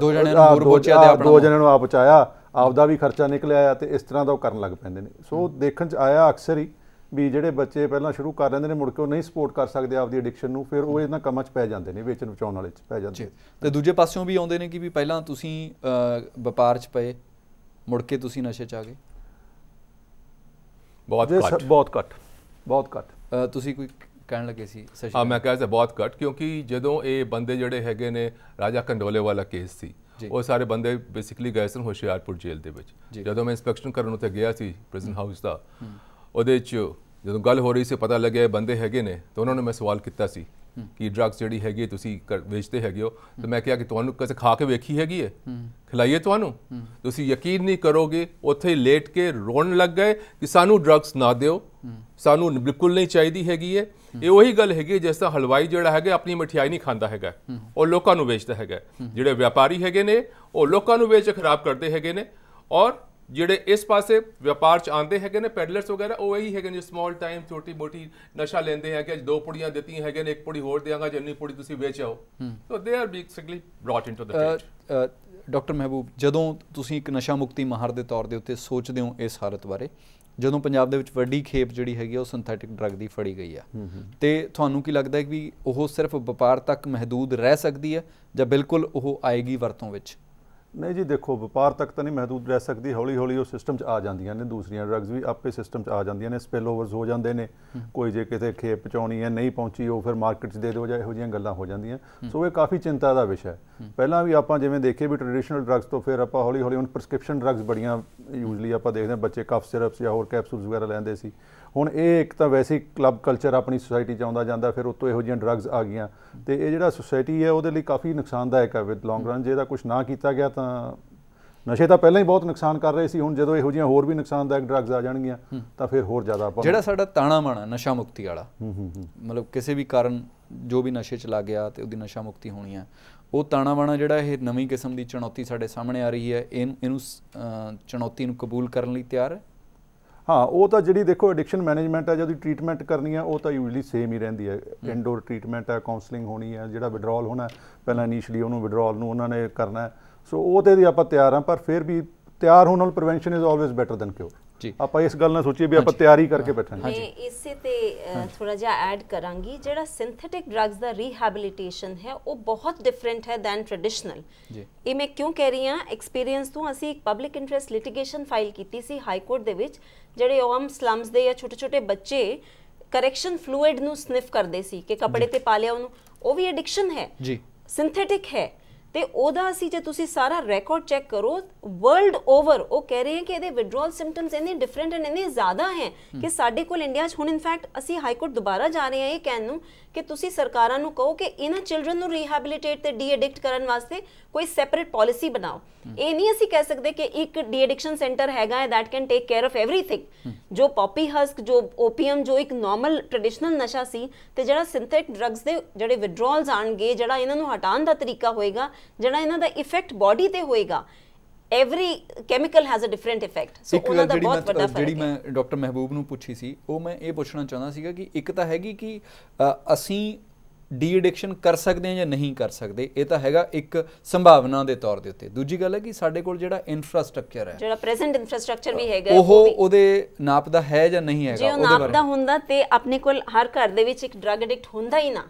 ਦੋ ਜਣਿਆਂ ਨੂੰ ਹੋਰ ਪਹੁੰਚਿਆ ਤੇ ਆਪਣਾ ਦੋ ਜਣਿਆਂ ਨੂੰ ਆਪ ਪਹੁੰਚਾਇਆ ਆਪਦਾ ਵੀ ਖਰਚਾ ਨਿਕਲਿਆ ਤੇ ਇਸ ਤਰ੍ਹਾਂ ਦਾ ਉਹ ਕਰਨ ਲੱਗ ਪੈਂਦੇ ਨੇ ਸੋ ਦੇਖਣ ਚ ਆਇਆ ਅਕਸਰ ਹੀ ਵੀ ਜਿਹੜੇ ਬੱਚੇ ਪਹਿਲਾਂ ਸ਼ੁਰੂ ਕਰ ਲੈਂਦੇ ਨੇ ਮੁੜ ਕੇ ਉਹ ਨਹੀਂ ਸਪੋਰਟ ਕਰ ਸਕਦੇ ਆਪਦੀ ਐਡਿਕਸ਼ਨ ਨੂੰ ਫਿਰ ਉਹ ਇਹਨਾਂ ਕੰਮਾਂ 'ਚ ਪੈ ਜਾਂਦੇ ਨੇ ਵੇਚਣ ਵਿਚਾਉਣ ਵਾਲੇ 'ਚ ਪੈ ਜਾਂਦੇ ਤੇ ਦੂਜੇ ਪਾਸਿਓਂ ਵੀ ਆਉਂਦੇ ਨੇ ਕਿ ਵੀ ਪਹਿਲਾਂ ਤੁਸੀਂ ਵਪਾਰ 'ਚ ਪਏ ਮੁੜ ਕੇ ਤੁਸੀਂ ਨਸ਼ੇ 'ਚ ਆ ਗਏ ਬਹੁਤ ਘੱਟ ਬਹੁਤ ਘੱਟ ਬਹੁਤ ਘੱਟ ਤੁਸੀਂ ਕੋਈ ਕਹਿਣ ਲੱਗੇ ਸੀ ਹਾਂ ਮੈਂ ਕਹਿੰਦਾ ਬਹੁਤ ਘੱਟ ਕਿਉਂਕਿ ਜਦੋਂ ਇਹ ਬੰਦੇ ਜਿਹੜੇ ਹੈਗੇ ਨੇ ਰਾਜਾ ਕੰਡੋਲੇ ਵਾਲਾ ਕੇਸ ਸੀ ਉਹ ਸਾਰੇ ਬੰਦੇ ਬੇਸਿਕਲੀ ਗਏ ਸਨ ਹੁਸ਼ਿਆਰਪੁਰ ਜੇਲ੍ਹ ਦੇ ਵਿੱਚ ਜਦੋਂ ਮੈਂ ਇਨਸਪੈਕਸ਼ਨ ਕਰਨ ਉੱਤੇ ਗਿਆ ਸੀ ਪ੍ਰਿਜ਼ਨ ਹਾਊਸ ਦਾ ਉਹਦੇ 'ਚ ਜਦੋਂ ਗੱਲ ਹੋ ਰਹੀ ਸੀ ਪਤਾ ਲੱਗਿਆ ਬੰਦੇ ਹੈਗੇ ਨੇ ਤਾਂ ਉਹਨਾਂ ਨੇ ਮੈਂ ਸਵਾਲ ਕੀਤਾ ਸੀ ਕਿ ਡਰੱਗਸ ਜਿਹੜੀ ਹੈਗੀ ਤੁਸੀਂ ਵੇਚਦੇ ਹੈਗੇ ਹੋ ਤਾਂ ਮੈਂ ਕਿਹਾ ਕਿ ਤੁਹਾਨੂੰ ਕਿਸੇ ਖਾ ਕੇ ਵੇਖੀ ਹੈਗੀ ਹੈ ਖਿਲਾਈਏ ਤੁਹਾਨੂੰ ਤੁਸੀਂ ਯਕੀਨ ਨਹੀਂ ਕਰੋਗੇ ਉੱਥੇ ਲੇਟ ਕੇ ਰੋਣ ਲੱਗ ਗਏ ਕਿ ਸਾਨੂੰ ਡਰੱਗਸ ਨਾ ਦਿਓ ਸਾਨੂੰ ਬਿਲਕੁਲ ਨਹੀਂ ਚਾਹੀਦੀ ਹੈਗੀ ਹੈ ਇਹ ਉਹੀ ਗੱਲ ਹੈਗੀ ਜਿਸ ਤਰ੍ਹਾਂ ਹਲਵਾਈ ਜਿਹੜਾ ਹੈਗਾ ਆਪਣੀ ਮਠਿਆਈ ਨਹੀਂ ਖਾਂਦਾ ਹੈਗਾ ਉਹ ਲੋਕਾਂ ਨੂੰ ਵੇਚਦਾ ਹੈਗਾ ਜਿਹੜੇ ਵਪਾਰੀ ਹੈਗੇ ਨੇ ਉਹ ਲੋਕਾਂ ਨੂੰ ਵੇਚ ਖਰਾਬ ਕਰਦੇ ਹੈਗੇ ਨੇ ਔਰ ਜਿਹੜੇ ਇਸ ਪਾਸੇ ਵਪਾਰ ਚ ਆਉਂਦੇ ਹੈਗੇ ਨੇ ਪੈਡਲਰਸ ਵਗੈਰਾ ਉਹ ਇਹੀ ਹੈਗੇ ਨੇ ਸਮਾਲ ਟਾਈਮ ਛੋਟੀ ਮੋਟੀ ਨਸ਼ਾ ਲੈਂਦੇ ਹੈਗੇ ਦੋ ਪੁੜੀਆਂ ਦਿੱਤੀਆਂ ਹੈਗੇ ਨੇ ਇੱਕ ਪੁੜੀ ਹੋਰ ਦੇਵਾਂਗਾ ਜਿੰਨੀ ਪੁੜੀ ਤੁਸੀਂ ਵੇਚ ਆਓ so they are basically brought into the trade doctor Mehboob ਜਦੋਂ ਤੁਸੀਂ ਇੱਕ ਨਸ਼ਾ ਮੁਕਤੀ ਮਹਾਰ ਦੇ ਤੌਰ ਦੇ ਉੱਤੇ ਸੋਚਦੇ ਹੋ ਇਸ ਹਾਲਤ ਬਾਰੇ ਜਦੋਂ ਪੰਜਾਬ ਦੇ ਵਿੱਚ ਵੱਡੀ ਖੇਪ ਜਿਹੜੀ ਹੈਗੀ ਉਹ ਸਿੰਥੈਟਿਕ ਡਰੱਗ ਦੀ ਫੜੀ ਗਈ ਆ ਤੇ ਤੁਹਾਨੂੰ ਕੀ ਲੱਗਦਾ ਹੈ ਕਿ ਉਹ ਸਿਰਫ ਵਪਾਰ ਤੱਕ ਮਹਦੂਦ ਰਹਿ ਸਕਦੀ ਹੈ ਜਾਂ ਬਿਲਕੁਲ ਉਹ ਆਏਗੀ ਵਰਤੋਂ ਵਿੱਚ ਨਹੀਂ ਜੀ ਦੇਖੋ ਵਪਾਰ ਤੱਕ ਤਾਂ ਨਹੀਂ ਮਹਦੂਦ ਰਹਿ ਸਕਦੀ ਹੌਲੀ ਹੌਲੀ ਉਹ ਸਿਸਟਮ 'ਚ ਆ ਜਾਂਦੀਆਂ ਨੇ ਦੂਸਰੀਆਂ ਡਰੱਗਸ ਵੀ ਆਪੇ ਸਿਸਟਮ 'ਚ ਆ ਜਾਂਦੀਆਂ ਨੇ ਸਪਿਲ ਓਵਰਸ ਹੋ ਜਾਂਦੇ ਨੇ ਕੋਈ ਜੇ ਕਿਤੇ ਖੇਪ ਪਹੁੰਚਾਉਣੀ ਹੈ ਨਹੀਂ ਪਹੁੰਚੀ ਉਹ ਫਿਰ ਮਾਰਕੀਟ 'ਚ ਦੇ ਦਿਓ ਜਾਂ ਇਹੋ ਜਿਹੀਆਂ ਗੱਲਾਂ ਹੋ ਜਾਂਦੀਆਂ ਸੋ ਇਹ ਕਾਫੀ ਚਿੰਤਾ ਦਾ ਵਿਸ਼ਾ ਹੈ ਪਹਿਲਾਂ ਵੀ ਆਪਾਂ ਜਿਵੇਂ ਦੇਖੇ ਵੀ ਟ੍ਰੈਡੀਸ਼ਨਲ ਡਰੱਗਸ ਤੋਂ ਫਿਰ ਆਪਾਂ ਹੌਲੀ ਹੌਲੀ ਹੁਣ ਪ੍ਰਸਕ੍ਰਿਪਸ਼ਨ ਡਰੱਗਸ ਬੜੀਆਂ ਯੂਜ਼ਲੀ ਆਪਾਂ ਦੇਖਦੇ ਹਾਂ ਬੱਚੇ ਕਫ ਸਿਰਪਸ ਜਾਂ ਹੋਰ ਕੈਪਸੂਲਸ ਵਗੈਰਾ ਲੈਂਦੇ ਸੀ ਹੁਣ ਇਹ ਇੱਕ ਤਾਂ ਵੈਸੇ ਕਲੱਬ ਕਲਚਰ ਆਪਣੀ ਸੋਸਾਇਟੀ 'ਚ ਆਉਂਦਾ ਜਾਂਦਾ ਫਿਰ ਉਤੋਂ ਇਹੋ ਜਿਹੀਆਂ ਡਰੱਗਸ ਆ ਗਈਆਂ ਤੇ ਇਹ ਜਿਹੜਾ ਸੋਸਾਇਟੀ ਹੈ ਉਹਦੇ ਲਈ ਕਾਫੀ ਨੁਕਸਾਨਦਾਇਕ ਹੈ ਵਿਦ ਲੌਂਗ ਰਨ ਜੇ ਇਹਦਾ ਕੁਝ ਨਾ ਕੀਤਾ ਗਿਆ ਤਾਂ ਨਸ਼ੇ ਤਾਂ ਪਹਿਲਾਂ ਹੀ ਬਹੁਤ ਨੁਕਸਾਨ ਕਰ ਰਹੇ ਸੀ ਹੁਣ ਜਦੋਂ ਇਹੋ ਜਿਹੀਆਂ ਹੋਰ ਵੀ ਨੁਕਸਾਨਦਾਇਕ ਡਰੱਗਸ ਆ ਜਾਣਗੀਆਂ ਤਾਂ ਫਿਰ ਹੋਰ ਜ਼ਿਆਦਾ ਆਪਾਂ ਜਿਹੜਾ ਸਾਡਾ ਤਾਣਾ ਮਾਣਾ ਨਸ਼ਾ ਮੁਕਤੀ ਵਾਲਾ ਮਤਲਬ ਕਿਸੇ ਵੀ ਕਾਰਨ ਜੋ ਵੀ ਨਸ਼ੇ ਚ ਲੱਗ ਗਿਆ ਤੇ ਉਹਦੀ ਨਸ਼ਾ ਮੁਕਤੀ ਹੋਣੀ ਆ ਉਹ ਤਾਣਾ ਮਾਣਾ ਜਿਹੜਾ ਇਹ ਨਵੀਂ ਕਿਸਮ ਦੀ ਚੁਣੌਤੀ ਸਾਡੇ ਸਾਹਮਣੇ ਆ ਰਹੀ ਹੈ ਇਹਨੂੰ ਚੁਣੌਤੀ ਨੂੰ ਕਬੂਲ ਕਰਨ ਲਈ ਤਿਆਰ ਹੈ ਹਾਂ ਉਹ ਤਾਂ ਜਿਹੜੀ ਦੇਖੋ ਐਡਿਕਸ਼ਨ ਮੈਨੇਜਮੈਂਟ ਹੈ ਜਦੋਂ ਟ੍ਰੀਟਮੈਂਟ ਕਰਨੀ ਹੈ ਉਹ ਤਾਂ ਯੂਜੂਲੀ ਸੇਮ ਹੀ ਰਹਿੰਦੀ ਹੈ ਇਨਡੋਰ ਟ੍ਰੀਟਮੈਂਟ ਹੈ ਕਾਉਂਸਲਿੰਗ ਹੋਣੀ ਹੈ ਜਿਹੜਾ ਵਿਡਰਾਅਲ ਹੋਣਾ ਪਹਿਲਾਂ ਇਨੀਸ਼ੀਅਲੀ ਉਹਨੂੰ ਵਿਡਰਾਅਲ ਨੂੰ ਉਹਨਾਂ ਨੇ ਕਰਨਾ ਹੈ ਸੋ ਉਹਦੇ ਦੀ ਆਪਾਂ ਤਿਆਰ ਆ ਪਰ ਫਿਰ ਵੀ ਤਿਆਰ ਹੋਣ ਨਾਲ prevention is always better than cure ਜੀ ਆਪਾਂ ਇਸ ਗੱਲ ਨਾਲ ਸੋਚੀਏ ਵੀ ਆਪਾਂ ਤਿਆਰੀ ਕਰਕੇ ਜੀ ਮੈਂ ਇਸੇ ਤੇ ਥੋੜਾ ਜਿਹਾ ਐਡ ਕਰਾਂਗੀ ਜਿਹੜਾ ਸਿੰਥੈਟਿਕ ਡਰੱਗਸ ਦਾ ਰੀਹੈਬਿਲਿਟੇਸ਼ਨ ਹੈ ਉਹ ਬਹੁਤ ਡਿਫਰੈਂਟ ਹੈ ਦੈਨ ਟ੍ਰੈਡੀਸ਼ਨਲ ਜੀ ਇਹ ਮੈਂ ਕਿਉਂ ਕਹਿ ਰਹੀ ਹਾਂ ਐਕਸਪੀਰੀਅੰਸ ਤੋਂ ਅਸੀਂ ਇੱਕ ਪਬਲਿਕ ਇੰਟਰਸਟ ਲਿਟੀਗੇਸ਼ਨ ਫਾਈਲ ਕੀਤੀ ਸੀ ਹਾਈ ਕੋਰਟ ਦੇ ਵਿੱਚ ਜਿਹੜੇ ਓਮ ਸਲਮਸ ਦੇ ਜਾਂ ਛੋਟੇ-ਛੋਟੇ ਬੱਚੇ ਕਰੈਕਸ਼ਨ ਫਲੂਇਡ ਨੂੰ ਸਨਿਫ ਕਰਦੇ ਸੀ ਕਿ ਕਪੜੇ ਤੇ ਪਾ ਲਿਆ ਉਹਨੂੰ ਉਹ ਵੀ ਐਡਿਕਸ਼ਨ ਹੈ ਜੀ ਸਿੰਥੈਟਿਕ ਹੈ ਤੇ ਉਹਦਾ ਅਸੀਂ ਜੇ ਤੁਸੀਂ ਸਾਰਾ ਰਿਕਾਰਡ ਚੈੱਕ ਕਰੋ ਵਰਲਡ ਓਵਰ ਉਹ ਕਹਿ ਰਹੇ ਹਨ ਕਿ ਇਹਦੇ ਵਿਡਰੋਲ ਸਿੰਪਟਮਸ ਇੰਨੇ ਡਿਫਰੈਂਟ ਐਂਡ ਇੰਨੇ ਜ਼ਿਆਦਾ ਹੈ ਕਿ ਸਾਡੇ ਕੋਲ ਇੰਡੀਆ 'ਚ ਹੁਣ ਇਨਫੈਕਟ ਅਸੀਂ ਹਾਈ ਕੋਰਟ ਦੁਬਾਰਾ ਜਾ ਰਹੇ ਹਾਂ ਇਹ ਕਹਿਣ ਨੂੰ ਕਿ ਤੁਸੀਂ ਸਰਕਾਰਾਂ ਨੂੰ ਕਹੋ ਕਿ ਇਹਨਾਂ ਚਿਲड्रन ਨੂੰ ਰੀਹੈਬਿਲਿਟੇਟ ਤੇ ਡੀਐਡਿਕਟ ਕਰਨ ਵਾਸਤੇ ਕੋਈ ਸੈਪਰੇਟ ਪਾਲਿਸੀ ਬਣਾਓ ਇਹ ਨਹੀਂ ਅਸੀਂ ਕਹਿ ਸਕਦੇ ਕਿ ਇੱਕ ਡੀਐਡਿਕਸ਼ਨ ਸੈਂਟਰ ਹੈਗਾ ਹੈ that can take care of everything ਜੋ ਪੌਪੀ ਹਸਕ ਜੋ ਓਪੀਅਮ ਜੋ ਇੱਕ ਨਾਰਮਲ ਟ੍ਰੈਡੀਸ਼ਨਲ ਨਸ਼ਾ ਸੀ ਤੇ ਜਿਹੜਾ ਸਿੰਥੈਟਿਕ ਡਰੱਗਸ ਦੇ ਜਿਹੜੇ ਵਿਡਰੋਲਸ ਆਣਗੇ ਜਿਹੜਾ ਇਹਨਾਂ ਨੂੰ ਹਟਾਉਣ ਦਾ ਤਰੀਕਾ ਹੋਏਗਾ ਜਿਹੜਾ ਇਹਨਾਂ ਦਾ ਇਫੈਕਟ ਬਾਡੀ ਤੇ ਹੋਏਗਾ every chemical has a different effect so ਉਹਨਾਂ ਦਾ ਬਹੁਤ ਵੱਡਾ ਫਰਕ ਜਿਹੜੀ ਮੈਂ ਡਾਕਟਰ ਮਹਿਬੂਬ ਨੂੰ ਪੁੱਛੀ ਸੀ ਉਹ ਮੈਂ ਇਹ ਪੁੱਛਣਾ ਚਾਹੁੰਦਾ ਸੀਗਾ ਕਿ ਇੱਕ ਤਾਂ ਹੈਗੀ ਕਿ ਅਸੀਂ ਡੀ ਐਡਿਕਸ਼ਨ ਕਰ ਸਕਦੇ ਆ ਜਾਂ ਨਹੀਂ ਕਰ ਸਕਦੇ ਇਹ ਤਾਂ ਹੈਗਾ ਇੱਕ ਸੰਭਾਵਨਾ ਦੇ ਤੌਰ ਦੇ ਉੱਤੇ ਦੂਜੀ ਗੱਲ ਹੈ ਕਿ ਸਾਡੇ ਕੋਲ ਜਿਹੜਾ ਇਨਫਰਾਸਟ੍ਰਕਚਰ ਹੈ ਜਿਹੜਾ ਪ੍ਰੈਜ਼ੈਂਟ ਇਨਫਰਾਸਟ੍ਰਕਚਰ ਵੀ ਹੈਗਾ ਉਹ ਉਹਦੇ ਨਾਪਦਾ ਹੈ ਜਾਂ ਨਹੀਂ ਹੈਗਾ ਉਹਦੇ ਬਾਰੇ ਜੇ ਨਾਪਦਾ ਹੁੰਦਾ ਤੇ ਆਪਣੇ ਕੋਲ ਹਰ ਘਰ ਦੇ ਵਿੱਚ ਇੱਕ ਡਰਗ ਐਡਿਕਟ ਹੁੰਦਾ ਹੀ ਨਾ